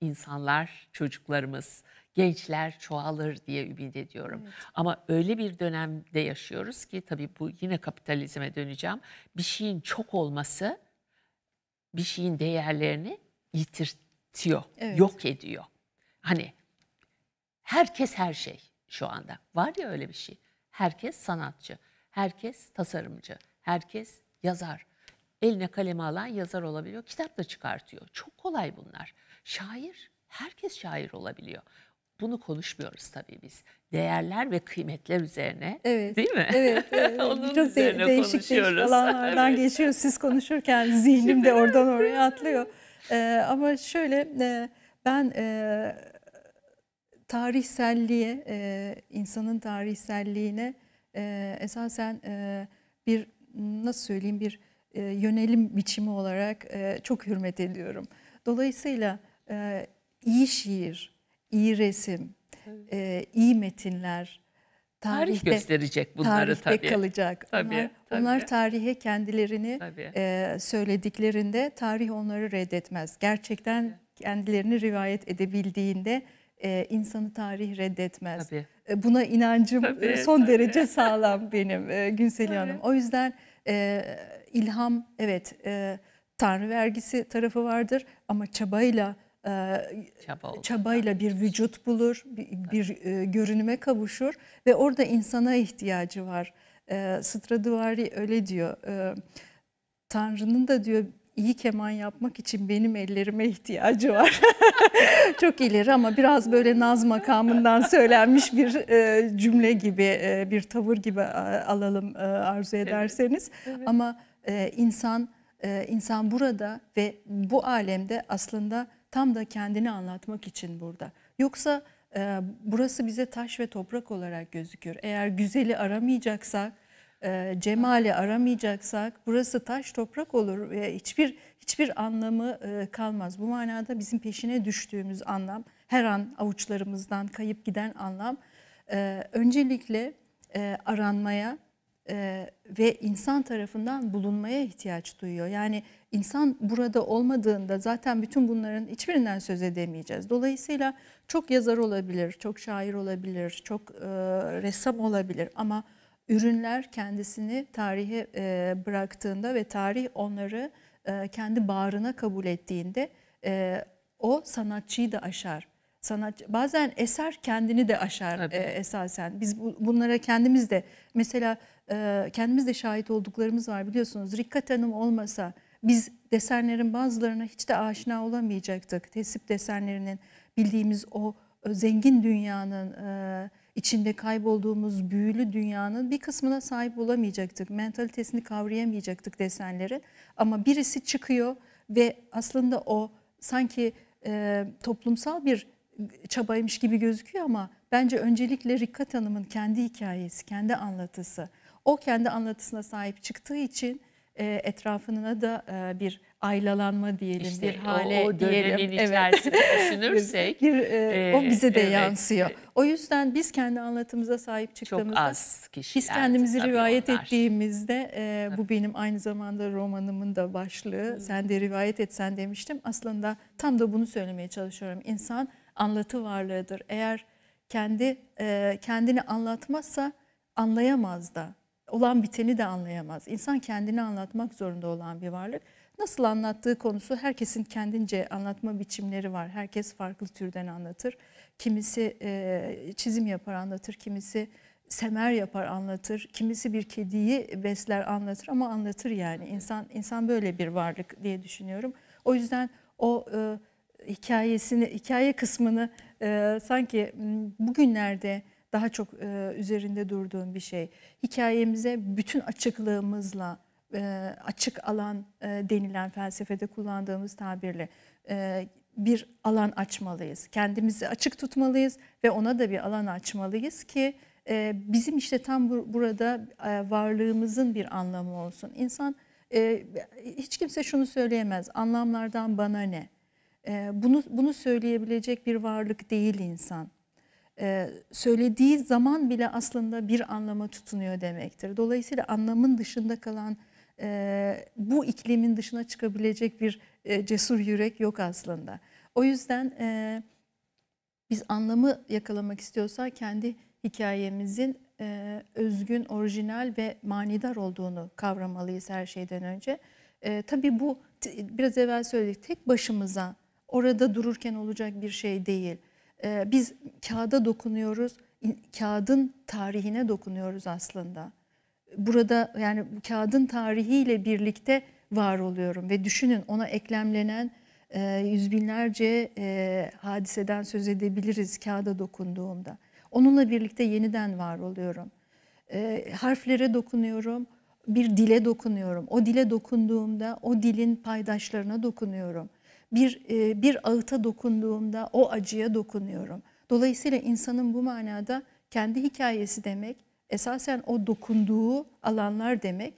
insanlar, çocuklarımız, gençler çoğalır diye ümit ediyorum. Evet. Ama öyle bir dönemde yaşıyoruz ki tabii bu yine kapitalizme döneceğim. Bir şeyin çok olması bir şeyin değerlerini yitirtiyor, evet. yok ediyor. Hani herkes her şey şu anda. Var ya öyle bir şey. Herkes sanatçı, herkes tasarımcı, herkes yazar. Eline kalemi alan yazar olabiliyor, kitap da çıkartıyor. Çok kolay bunlar. Şair, herkes şair olabiliyor. Bunu konuşmuyoruz tabii biz. Değerler ve kıymetler üzerine evet, değil mi? Evet. evet. [laughs] Onun Çok üzerine de, değişik konuşuyoruz. Değişik alanlardan evet. geçiyor. Siz konuşurken zihnim de oradan oraya atlıyor. Ee, ama şöyle e, ben e, tarihselliğe, e, insanın tarihselliğine e, esasen e, bir nasıl söyleyeyim bir e, yönelim biçimi olarak e, çok hürmet ediyorum. Dolayısıyla e, iyi şiir, iyi resim, e, iyi metinler tarihte, tarih gösterecek bunları tarihte tabii. kalacak. Tabii, onlar, tabii. onlar tarihe kendilerini tabii. e, söylediklerinde tarih onları reddetmez. Gerçekten kendilerini rivayet edebildiğinde e, insanı tarih reddetmez. Tabii. E, buna inancım e, tabii, son tabii. derece sağlam benim e, Günseli Hanım. O yüzden e, ilham evet e, Tanrı vergisi tarafı vardır ama çabayla e, Çaba çabayla bir vücut bulur, bir, bir e, görünüme kavuşur ve orada insana ihtiyacı var. E, Stradivari öyle diyor. E, Tanrı'nın da diyor iyi keman yapmak için benim ellerime ihtiyacı var. [laughs] Çok ileri ama biraz böyle naz makamından söylenmiş bir e, cümle gibi, e, bir tavır gibi e, alalım e, arzu ederseniz. Evet, evet. Ama e, insan e, insan burada ve bu alemde aslında tam da kendini anlatmak için burada. Yoksa e, burası bize taş ve toprak olarak gözüküyor. Eğer güzeli aramayacaksak ee, cemali aramayacaksak burası taş toprak olur ve hiçbir hiçbir anlamı e, kalmaz. Bu manada bizim peşine düştüğümüz anlam, her an avuçlarımızdan kayıp giden anlam e, öncelikle e, aranmaya ve insan tarafından bulunmaya ihtiyaç duyuyor. Yani insan burada olmadığında zaten bütün bunların hiçbirinden söz edemeyeceğiz. Dolayısıyla çok yazar olabilir, çok şair olabilir, çok ressam olabilir ama ürünler kendisini tarihe e, bıraktığında ve tarih onları e, kendi bağrına kabul ettiğinde e, o sanatçıyı da aşar. Sanat bazen eser kendini de aşar Tabii. esasen. Biz bu, bunlara kendimiz de mesela kendimiz de şahit olduklarımız var biliyorsunuz. Rikkat Hanım olmasa biz desenlerin bazılarına hiç de aşina olamayacaktık. Tesip desenlerinin bildiğimiz o zengin dünyanın içinde kaybolduğumuz büyülü dünyanın bir kısmına sahip olamayacaktık. Mentalitesini kavrayamayacaktık desenleri. Ama birisi çıkıyor ve aslında o sanki e, toplumsal bir çabaymış gibi gözüküyor ama bence öncelikle Rikka Hanım'ın kendi hikayesi, kendi anlatısı. O kendi anlatısına sahip çıktığı için e, etrafına da e, bir aylalanma diyelim, işte bir hale o, o diyelim. evet. [laughs] düşünürsek. bir, e, o e, bize de evet. yansıyor. E, o yüzden biz kendi anlatımıza sahip çıktığımızda, Çok az biz kendimizi rivayet onlar. ettiğimizde, e, bu benim aynı zamanda romanımın da başlığı, Hı. Hmm. sen de rivayet etsen demiştim. Aslında tam da bunu söylemeye çalışıyorum. İnsan anlatı varlığıdır. Eğer kendi e, kendini anlatmazsa anlayamaz da olan biteni de anlayamaz. İnsan kendini anlatmak zorunda olan bir varlık. Nasıl anlattığı konusu herkesin kendince anlatma biçimleri var. Herkes farklı türden anlatır. Kimisi e, çizim yapar anlatır, kimisi semer yapar anlatır, kimisi bir kediyi besler anlatır ama anlatır yani. İnsan insan böyle bir varlık diye düşünüyorum. O yüzden o e, hikayesini, hikaye kısmını e, sanki bugünlerde daha çok e, üzerinde durduğum bir şey. Hikayemize bütün açıklığımızla e, açık alan e, denilen felsefede kullandığımız tabirle e, bir alan açmalıyız. Kendimizi açık tutmalıyız ve ona da bir alan açmalıyız ki e, bizim işte tam bu, burada e, varlığımızın bir anlamı olsun. İnsan e, hiç kimse şunu söyleyemez. Anlamlardan bana ne? E, bunu bunu söyleyebilecek bir varlık değil insan. E, söylediği zaman bile aslında bir anlama tutunuyor demektir. Dolayısıyla anlamın dışında kalan e, bu iklimin dışına çıkabilecek bir e, cesur yürek yok aslında. O yüzden biz anlamı yakalamak istiyorsak kendi hikayemizin özgün, orijinal ve manidar olduğunu kavramalıyız her şeyden önce. tabii bu biraz evvel söyledik tek başımıza orada dururken olacak bir şey değil e, biz kağıda dokunuyoruz, kağıdın tarihine dokunuyoruz aslında. Burada yani kağıdın tarihiyle birlikte var oluyorum ve düşünün ona eklemlenen e, yüz binlerce e, hadiseden söz edebiliriz kağıda dokunduğumda. Onunla birlikte yeniden var oluyorum. E, harflere dokunuyorum, bir dile dokunuyorum. O dile dokunduğumda o dilin paydaşlarına dokunuyorum bir e, bir ağıta dokunduğumda o acıya dokunuyorum. Dolayısıyla insanın bu manada kendi hikayesi demek, esasen o dokunduğu alanlar demek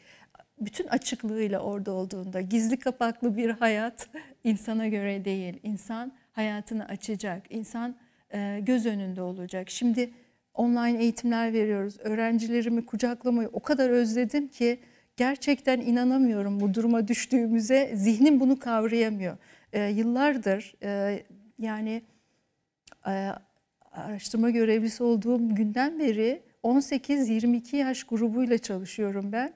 bütün açıklığıyla orada olduğunda gizli kapaklı bir hayat [laughs] insana göre değil. İnsan hayatını açacak, İnsan e, göz önünde olacak. Şimdi online eğitimler veriyoruz. Öğrencilerimi kucaklamayı o kadar özledim ki gerçekten inanamıyorum bu duruma düştüğümüze. Zihnim bunu kavrayamıyor e, yıllardır e, yani e, araştırma görevlisi olduğum günden beri 18-22 yaş grubuyla çalışıyorum ben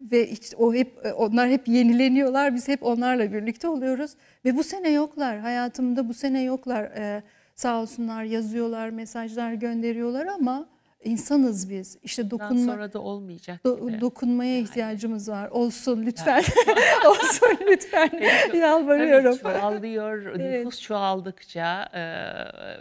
ve işte o hep e, onlar hep yenileniyorlar. Biz hep onlarla birlikte oluyoruz ve bu sene yoklar. Hayatımda bu sene yoklar. Ee, sağ olsunlar yazıyorlar, mesajlar gönderiyorlar ama İnsanız biz. İşte dokunma Ondan sonra da olmayacak. Do, dokunmaya yani. ihtiyacımız var. Olsun lütfen. Yani. [laughs] [laughs] Olsun lütfen. Yalvarıyorum. Tabii çoğalıyor. [laughs] evet. Nüfus çoğaldıkça e,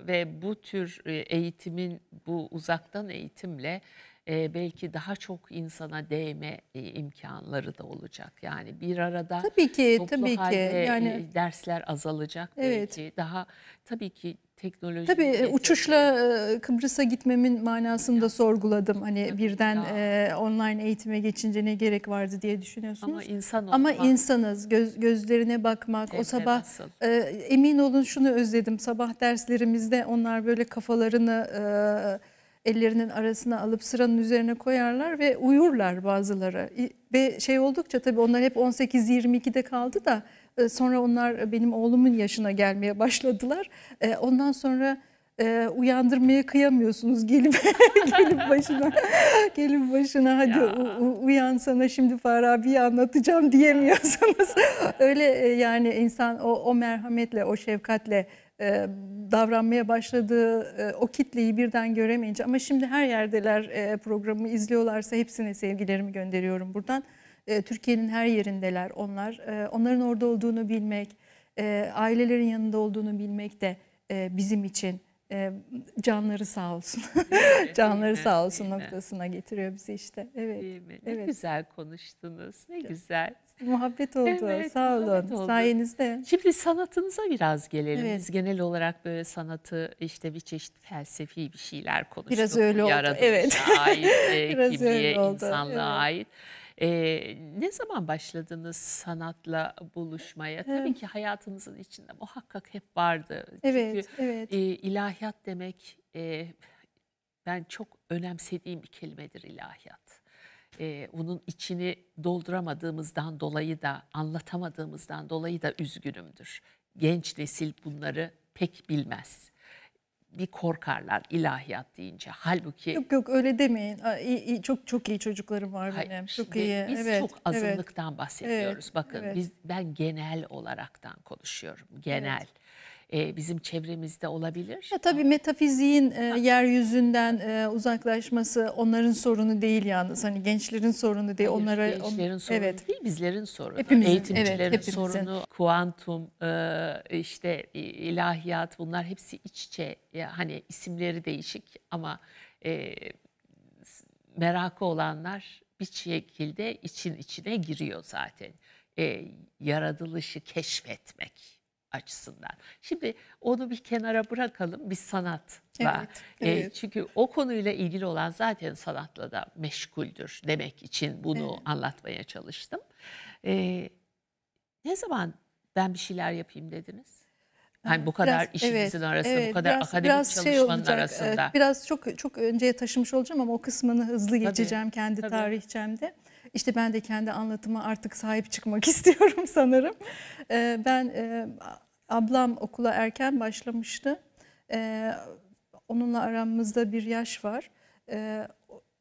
ve bu tür e, eğitimin bu uzaktan eğitimle e, belki daha çok insana değme e, imkanları da olacak. Yani bir arada tabii ki, toplu tabii halde ki. E, yani, dersler azalacak evet. belki. Daha tabii ki teknoloji. Tabii e, uçuşla e, Kıbrıs'a gitmemin manasını da sorguladım. Hani Tabii birden e, online eğitime geçince ne gerek vardı diye düşünüyorsunuz. Ama insan olmak. Ama insanız. Göz, gözlerine bakmak. Devre o sabah e, emin olun şunu özledim. Sabah derslerimizde onlar böyle kafalarını... E, ellerinin arasına alıp sıranın üzerine koyarlar ve uyurlar bazıları. Ve şey oldukça tabii onlar hep 18-22'de kaldı da e, sonra onlar benim oğlumun yaşına gelmeye başladılar. E, ondan sonra e, uyandırmaya kıyamıyorsunuz gelip [laughs] gelip başına gelip başına hadi uyan sana şimdi Farabi'yi anlatacağım diyemiyorsunuz [laughs] öyle yani insan o, o merhametle o şefkatle e, davranmaya başladığı e, o kitleyi birden göremeyince ama şimdi her yerdeler e, programı izliyorlarsa hepsine sevgilerimi gönderiyorum buradan. E, Türkiye'nin her yerindeler onlar. E, onların orada olduğunu bilmek, e, ailelerin yanında olduğunu bilmek de e, bizim için e, canları sağ olsun. [laughs] canları mi? sağ olsun noktasına mi? getiriyor bizi işte. Evet. Değil mi? Ne evet. güzel konuştunuz. Ne güzel. Muhabbet oldu. Evet, sağ olun. Oldu. Sayenizde. Şimdi sanatınıza biraz gelelim. Evet. Biz genel olarak böyle sanatı işte bir çeşit felsefi bir şeyler konuştuk. Biraz öyle oldu. Yaradılışa evet. ait, [laughs] e, biraz kimliğe, öyle oldu. insanlığa evet. ait. Ee, ne zaman başladınız sanatla buluşmaya? Tabii ki hayatınızın içinde muhakkak hep vardı. Evet, Çünkü evet. E, ilahiyat demek e, ben çok önemsediğim bir kelimedir ilahiyat. Ee, onun içini dolduramadığımızdan dolayı da anlatamadığımızdan dolayı da üzgünümdür. Genç nesil bunları pek bilmez bir korkarlar ilahiyat deyince. Halbuki Yok yok öyle demeyin. Aa, iyi, çok çok iyi çocuklarım var Hayır, benim. Çok iyi. Biz evet, çok azınlıktan evet. bahsediyoruz. Evet, Bakın evet. biz ben genel olaraktan konuşuyorum. Genel. Evet e, bizim çevremizde olabilir. Ya, tabii metafiziğin e, yeryüzünden e, uzaklaşması onların sorunu değil yalnız. Hani gençlerin sorunu değil. Hayır, onlara gençlerin on, sorunu evet. değil, bizlerin sorunu. Hepimizin, Eğitimcilerin evet, sorunu, kuantum, e, işte ilahiyat bunlar hepsi iç içe. Ya, hani isimleri değişik ama e, merakı olanlar bir şekilde için içine giriyor zaten. E, yaratılışı keşfetmek açısından. Şimdi onu bir kenara bırakalım. bir sanat. Evet, evet. E, çünkü o konuyla ilgili olan zaten sanatla da meşguldür demek için bunu evet. anlatmaya çalıştım. E, ne zaman ben bir şeyler yapayım dediniz? Hani bu ee, kadar biraz, işinizin evet, arasında, evet, bu kadar biraz, akademik biraz şey çalışmanın şey olacak, arasında. Biraz çok çok önceye taşımış olacağım ama o kısmını hızlı geçeceğim tabii, kendi tabii. tarihçemde. İşte ben de kendi anlatıma artık sahip çıkmak [laughs] istiyorum sanırım. E, ben e, ablam okula erken başlamıştı. E, onunla aramızda bir yaş var. E,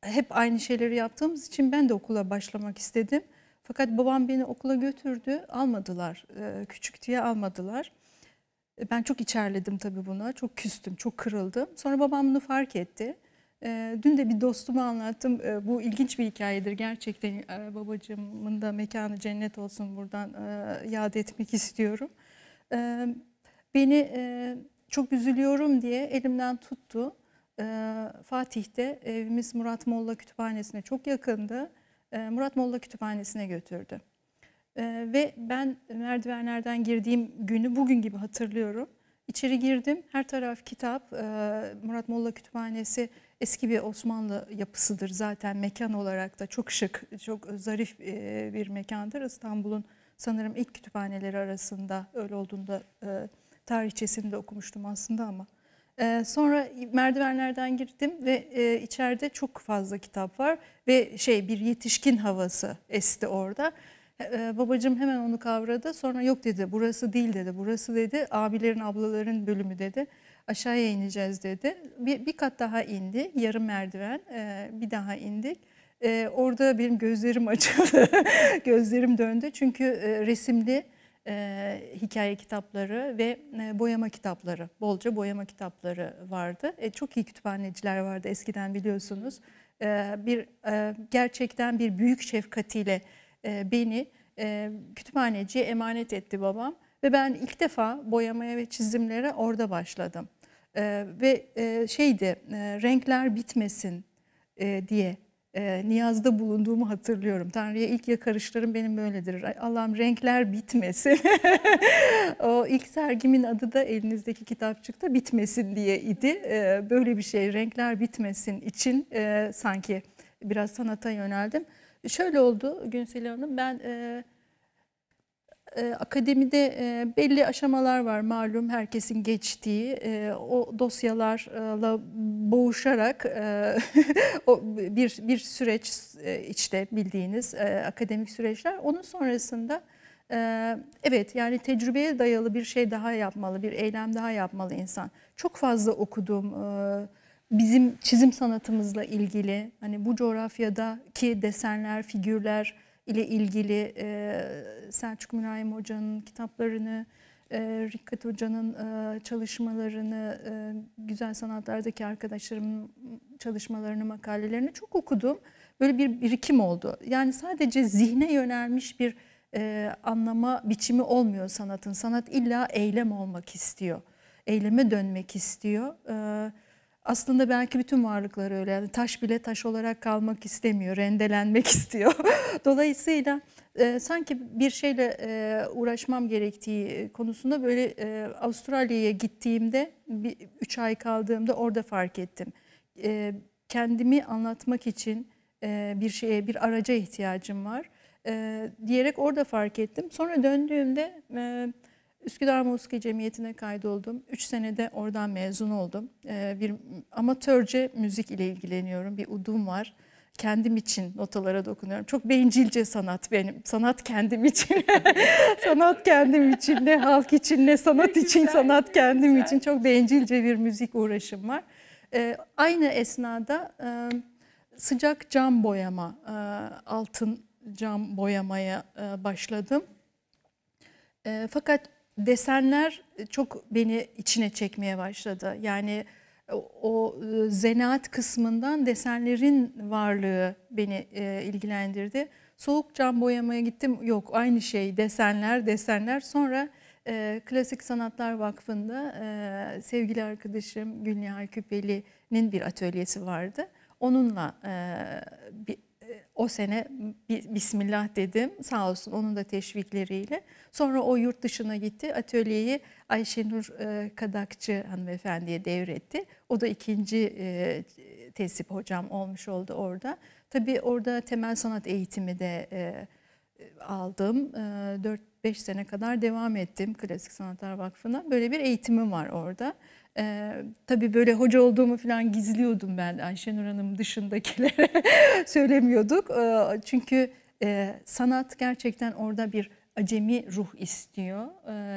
hep aynı şeyleri yaptığımız için ben de okula başlamak istedim. Fakat babam beni okula götürdü, almadılar. E, küçük diye almadılar. E, ben çok içerledim tabii buna, çok küstüm, çok kırıldım. Sonra babam bunu fark etti. E, dün de bir dostuma anlattım. E, bu ilginç bir hikayedir gerçekten. E, babacığımın da mekanı cennet olsun buradan e, yad etmek istiyorum. E, beni e, çok üzülüyorum diye elimden tuttu. E, Fatih'te evimiz Murat Molla Kütüphanesi'ne çok yakındı. E, Murat Molla Kütüphanesi'ne götürdü. E, ve ben merdivenlerden girdiğim günü bugün gibi hatırlıyorum. İçeri girdim. Her taraf kitap. E, Murat Molla Kütüphanesi eski bir Osmanlı yapısıdır zaten mekan olarak da çok şık, çok zarif e, bir mekandır. İstanbul'un sanırım ilk kütüphaneleri arasında öyle olduğunda e, tarihçesini de okumuştum aslında ama. E, sonra merdivenlerden girdim ve içeride çok fazla kitap var ve şey bir yetişkin havası esti orada. Babacım hemen onu kavradı sonra yok dedi burası değil dedi burası dedi abilerin ablaların bölümü dedi aşağıya ineceğiz dedi. Bir, bir kat daha indi, yarım merdiven, e, bir daha indik. E, orada benim gözlerim açıldı, [laughs] gözlerim döndü. Çünkü e, resimli e, hikaye kitapları ve e, boyama kitapları, bolca boyama kitapları vardı. E, çok iyi kütüphaneciler vardı eskiden biliyorsunuz. E, bir e, Gerçekten bir büyük şefkatiyle e, beni e, kütüphaneciye emanet etti babam. Ve ben ilk defa boyamaya ve çizimlere orada başladım. E, ve e, şeydi e, renkler bitmesin e, diye e, niyazda bulunduğumu hatırlıyorum. Tanrı'ya ilk yakarışlarım benim böyledir. Allah'ım renkler bitmesin. [laughs] o ilk sergimin adı da elinizdeki kitapçıkta bitmesin diye idi. E, böyle bir şey renkler bitmesin için e, sanki biraz sanata yöneldim. Şöyle oldu Günsel Hanım ben... E, e, akademide e, belli aşamalar var malum herkesin geçtiği. E, o dosyalarla boğuşarak [laughs] bir bir süreç e, işte bildiğiniz akademik süreçler. Onun sonrasında evet yani tecrübeye dayalı bir şey daha yapmalı, bir eylem daha yapmalı insan. Çok fazla okudum. bizim çizim sanatımızla ilgili hani bu coğrafyadaki desenler, figürler ile ilgili e, Selçuk Mülayim Hoca'nın kitaplarını, e, Rikkat Hoca'nın e, çalışmalarını, e, güzel sanatlardaki arkadaşlarımın çalışmalarını, makalelerini çok okudum. Böyle bir birikim oldu. Yani sadece zihne yönelmiş bir e, anlama biçimi olmuyor sanatın. Sanat illa eylem olmak istiyor. Eyleme dönmek istiyor. Evet aslında belki bütün varlıklar öyle. Yani taş bile taş olarak kalmak istemiyor, rendelenmek [laughs] istiyor. Dolayısıyla e, sanki bir şeyle e, uğraşmam gerektiği konusunda böyle e, Avustralya'ya gittiğimde, bir, üç ay kaldığımda orada fark ettim. E, kendimi anlatmak için e, bir şeye, bir araca ihtiyacım var e, diyerek orada fark ettim. Sonra döndüğümde... E, Üsküdar Musiki Cemiyeti'ne kaydoldum. Üç senede oradan mezun oldum. Ee, bir amatörce müzik ile ilgileniyorum. Bir udum var. Kendim için notalara dokunuyorum. Çok bencilce sanat benim. Sanat kendim için. [laughs] sanat kendim için ne halk için ne sanat ne için güzel, sanat kendim güzel. için. Çok bencilce bir müzik uğraşım var. Ee, aynı esnada e, sıcak cam boyama, e, altın cam boyamaya e, başladım. E, fakat desenler e, çok beni içine çekmeye başladı. Yani e, o e, zanaat kısmından desenlerin varlığı beni e, ilgilendirdi. Soğuk cam boyamaya gittim. Yok aynı şey desenler desenler. Sonra e, Klasik Sanatlar Vakfı'nda e, sevgili arkadaşım Gülnihal Küpeli'nin bir atölyesi vardı. Onunla e, bir o sene Bismillah dedim sağ olsun onun da teşvikleriyle. Sonra o yurt dışına gitti. Atölyeyi Ayşenur e, Kadakçı hanımefendiye devretti. O da ikinci e, tesip hocam olmuş oldu orada. Tabii orada temel sanat eğitimi de e, aldım. 4-5 sene kadar devam ettim Klasik Sanatlar Vakfı'na. Böyle bir eğitimim var orada. Ee, tabii böyle hoca olduğumu falan gizliyordum ben Ayşenur Hanım dışındakilere [laughs] söylemiyorduk. Ee, çünkü e, sanat gerçekten orada bir acemi ruh istiyor.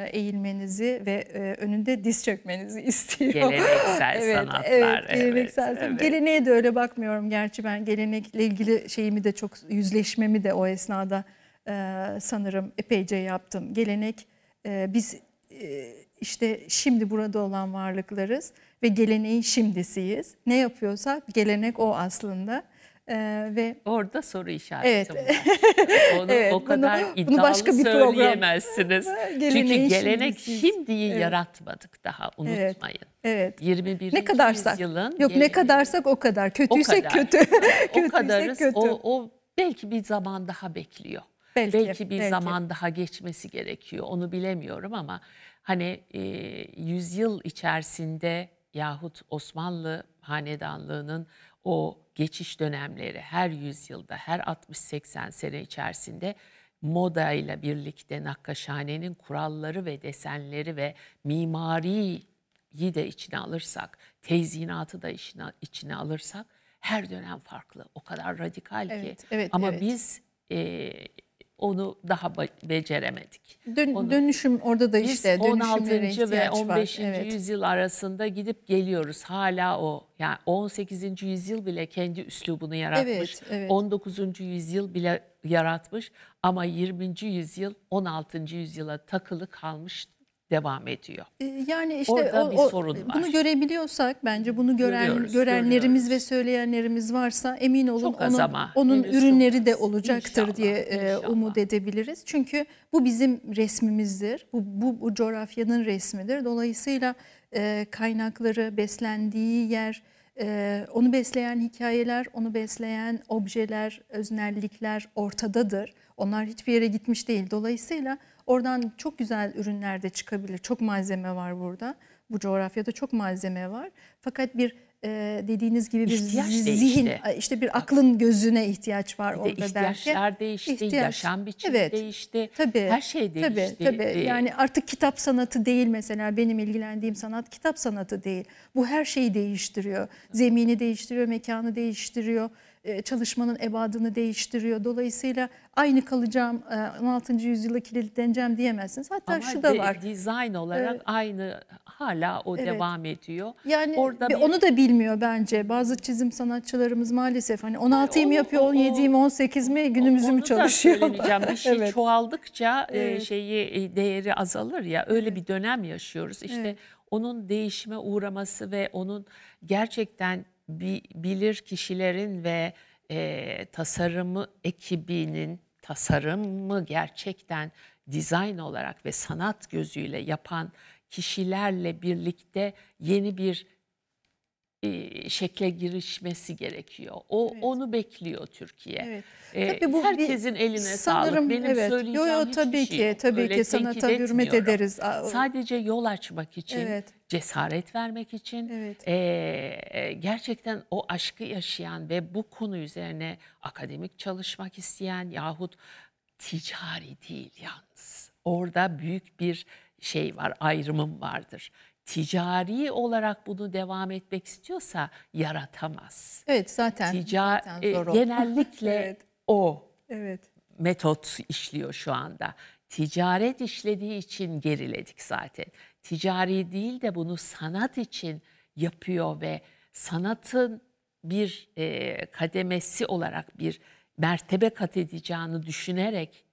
E, eğilmenizi ve e, önünde diz çökmenizi [laughs] istiyor. Geleneksel evet, sanatlar. Evet, evet geleneksel. Evet. Geleneğe de öyle bakmıyorum gerçi ben. Gelenekle ilgili şeyimi de çok, yüzleşmemi de o esnada e, sanırım epeyce yaptım. Gelenek e, biz... E, işte şimdi burada olan varlıklarız ve geleneğin şimdisiyiz. Ne yapıyorsak gelenek o aslında. Ee, ve orada soru işareti evet. var. [laughs] Onu evet, o kadar bunu, iddialı bunu başka bir söyleyemezsiniz. Çünkü gelenek şimdiyi evet. yaratmadık daha unutmayın. Evet. evet. 21. Ne kadarsak. Yok geleneği. ne kadarsak o kadar. Kötüysek o kadar. kötü. o [laughs] kadarız. Kötü. O, o belki bir zaman daha bekliyor. Belki, belki bir belki. zaman daha geçmesi gerekiyor. Onu bilemiyorum ama Hani e, yüzyıl içerisinde yahut Osmanlı hanedanlığının o geçiş dönemleri her yüzyılda, her 60-80 sene içerisinde moda ile birlikte nakkaşhanenin kuralları ve desenleri ve mimariyi de içine alırsak, tezyinatı da içine, içine alırsak her dönem farklı. O kadar radikal evet, ki. Evet, Ama evet. biz e, onu daha beceremedik. Dön, onu, dönüşüm orada da işte biz 16. ve 15. Evet. yüzyıl arasında gidip geliyoruz. Hala o. Yani 18. yüzyıl bile kendi üslubunu yaratmış. Evet, evet. 19. yüzyıl bile yaratmış ama 20. yüzyıl 16. yüzyıla takılı kalmış devam ediyor. Ee, yani işte Orada o, bir sorun o, var. Bunu görebiliyorsak bence bunu gören görüyoruz, görenlerimiz görüyoruz. ve söyleyenlerimiz varsa emin olun çok onun, ama, onun ürünleri çok de olacaktır inşallah, diye e, inşallah. umut edebiliriz. Çünkü bu bizim resmimizdir. Bu, bu, bu coğrafyanın resmidir. Dolayısıyla e, kaynakları, beslendiği yer, e, onu besleyen hikayeler, onu besleyen objeler, öznellikler ortadadır. Onlar hiçbir yere gitmiş değil. Dolayısıyla Oradan çok güzel ürünler de çıkabilir. Çok malzeme var burada. Bu coğrafyada çok malzeme var. Fakat bir e, dediğiniz gibi bir ihtiyaç zihin, değişti. işte bir aklın gözüne ihtiyaç var bir orada de ihtiyaçlar belki. değişti, ihtiyaç. yaşam biçimi evet, değişti, tabii, her şey değişti. Tabii, tabii. Ee, yani artık kitap sanatı değil mesela benim ilgilendiğim sanat kitap sanatı değil. Bu her şeyi değiştiriyor, zemini değiştiriyor, mekanı değiştiriyor. E, çalışmanın ebadını değiştiriyor. Dolayısıyla aynı kalacağım 16. E, yüzyıla kilitleneceğim diyemezsiniz. Hatta Ama şu da var. de, var. dizayn olarak ee, aynı hala o evet. devam ediyor. Yani Orada bir... onu da bilmiyor bence. Bazı çizim sanatçılarımız maalesef hani 16'yı mı yapıyor, 17'yi mi, 18 mi, günümüzü mü çalışıyor? Onu Bir [laughs] şey evet. çoğaldıkça e, evet. şeyi değeri azalır ya. Öyle bir dönem yaşıyoruz. İşte evet. onun değişime uğraması ve onun gerçekten bilir kişilerin ve e, tasarımı ekibinin tasarımı gerçekten dizayn olarak ve sanat gözüyle yapan kişilerle birlikte yeni bir e, şekle girişmesi gerekiyor. O evet. onu bekliyor Türkiye. Evet. E, tabii bu herkesin bir, eline sanırım, sağlık. Benim evet. söyleyeceğim yo, yo, tabii ki, şey yok. tabii Öyle ki sanata hürmet ederiz. Sadece yol açmak için, evet. cesaret vermek için evet. E, e, gerçekten o aşkı yaşayan ve bu konu üzerine akademik çalışmak isteyen yahut ticari değil yalnız. Orada büyük bir şey var, ayrımım vardır ticari olarak bunu devam etmek istiyorsa yaratamaz. Evet zaten, Tica zaten e, zor genellikle [laughs] evet. o evet. metot işliyor şu anda. Ticaret işlediği için geriledik zaten. Ticari değil de bunu sanat için yapıyor ve sanatın bir e, kademesi olarak bir mertebe kat edeceğini düşünerek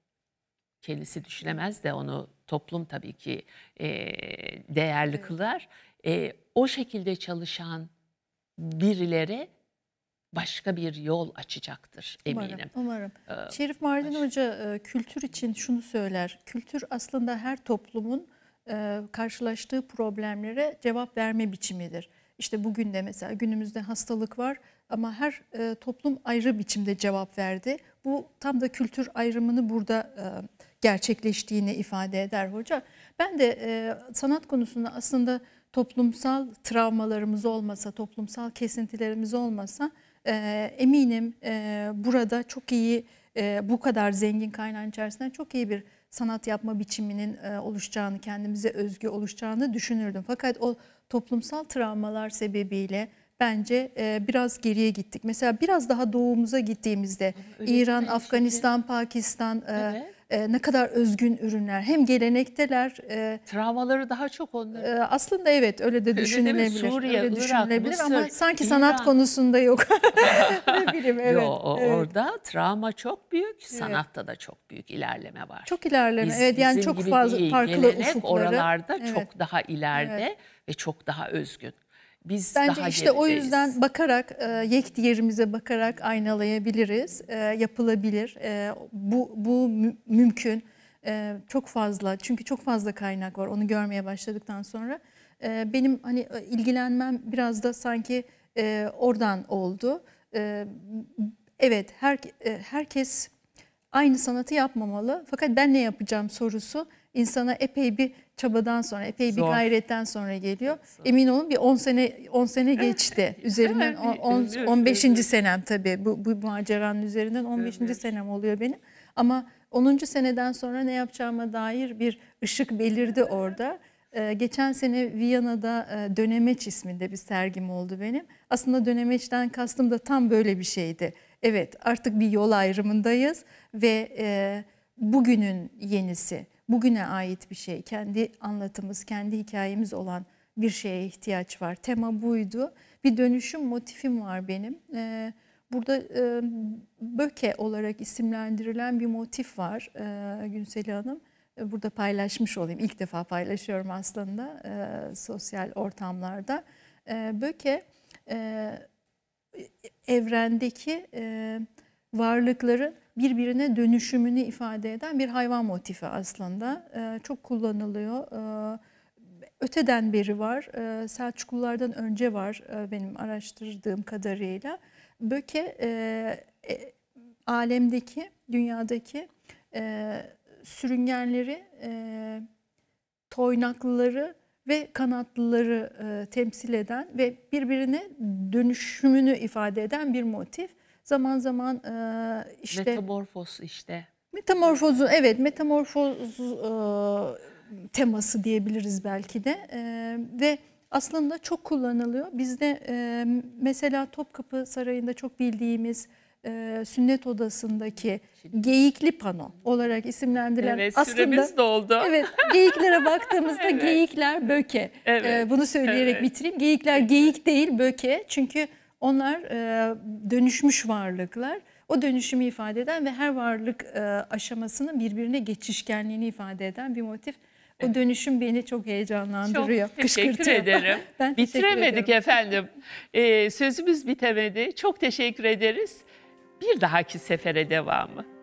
kendisi düşünemez de onu toplum tabii ki e, değerli evet. kılar. E, o şekilde çalışan birilere başka bir yol açacaktır eminim. Umarım. umarım. Ee, Şerif Mardin baş... Hoca kültür için şunu söyler. Kültür aslında her toplumun karşılaştığı problemlere cevap verme biçimidir. İşte bugün de mesela günümüzde hastalık var ama her toplum ayrı biçimde cevap verdi. Bu tam da kültür ayrımını burada gerçekleştiğini ifade eder hoca. Ben de e, sanat konusunda aslında toplumsal travmalarımız olmasa, toplumsal kesintilerimiz olmasa e, eminim e, burada çok iyi, e, bu kadar zengin kaynağın içerisinden çok iyi bir sanat yapma biçiminin e, oluşacağını, kendimize özgü oluşacağını düşünürdüm. Fakat o toplumsal travmalar sebebiyle bence e, biraz geriye gittik. Mesela biraz daha doğumuza gittiğimizde Öyle İran, Afganistan, şimdi. Pakistan... E, evet e, ne kadar özgün ürünler. Hem gelenekteler. E, Travmaları daha çok onlar. E, aslında evet öyle de düşünülebilir. Öyle, Suriye, öyle Irak, Mısır, ama sanki İran. sanat konusunda yok. [laughs] ne bileyim evet. Yo, evet. Orada travma çok büyük, sanatta evet. da çok büyük ilerleme var. Çok ilerleme Biz, evet yani çok fazla değil. farklı Gelenek ufukları. oralarda evet. çok daha ileride evet. ve çok daha özgün. Biz Bence daha işte o yüzden bakarak, e, yek yerimize bakarak aynalayabiliriz, e, yapılabilir. E, bu bu mümkün. E, çok fazla, çünkü çok fazla kaynak var onu görmeye başladıktan sonra. E, benim hani e, ilgilenmem biraz da sanki e, oradan oldu. E, evet, her, e, herkes aynı sanatı yapmamalı. Fakat ben ne yapacağım sorusu insana epey bir çabadan sonra, epey bir Zor. gayretten sonra geliyor. Zor. Emin olun bir 10 sene 10 sene geçti. Üzerinden 10 15. senem tabii. Bu bu maceranın üzerinden 15. Evet. senem oluyor benim. Ama 10. seneden sonra ne yapacağıma dair bir ışık belirdi orada. Ee, geçen sene Viyana'da e, Dönemeç isminde bir sergim oldu benim. Aslında Dönemeç'ten kastım da tam böyle bir şeydi. Evet artık bir yol ayrımındayız ve e, bugünün yenisi bugüne ait bir şey. Kendi anlatımız, kendi hikayemiz olan bir şeye ihtiyaç var. Tema buydu. Bir dönüşüm motifim var benim. Ee, burada e, böke olarak isimlendirilen bir motif var ee, Günseli Hanım. E, burada paylaşmış olayım. İlk defa paylaşıyorum aslında e, sosyal ortamlarda. E, böke e, e evrendeki e, varlıkların birbirine dönüşümünü ifade eden bir hayvan motifi aslında. Ee, çok kullanılıyor. Ee, öteden beri var. Ee, Selçuklulardan önce var e, benim araştırdığım kadarıyla. Böke e, e, alemdeki, dünyadaki sürüngenleri, toynaklıları ve kanatlıları temsil eden ve birbirine dönüşümünü ifade eden bir motif. Zaman zaman e, işte... Metamorfoz işte. Metamorfozu evet metamorfoz e, teması diyebiliriz belki de e, ve aslında çok kullanılıyor. Bizde e, mesela Topkapı Sarayı'nda çok bildiğimiz e, sünnet odasındaki geyikli pano olarak isimlendirilen evet, aslında doldu. Evet, geyiklere baktığımızda [laughs] evet. geyikler böke. Evet. E, bunu söyleyerek evet. bitireyim. Geyikler geyik değil böke. Çünkü onlar e, dönüşmüş varlıklar. O dönüşümü ifade eden ve her varlık e, aşamasının birbirine geçişkenliğini ifade eden bir motif. O dönüşüm beni çok heyecanlandırıyor. Çok teşekkür kışkırtıyor. ederim. [laughs] ben Bitiremedik ediyorum. efendim. Ee, sözümüz bitemedi. Çok teşekkür ederiz. Bir dahaki sefere devamı.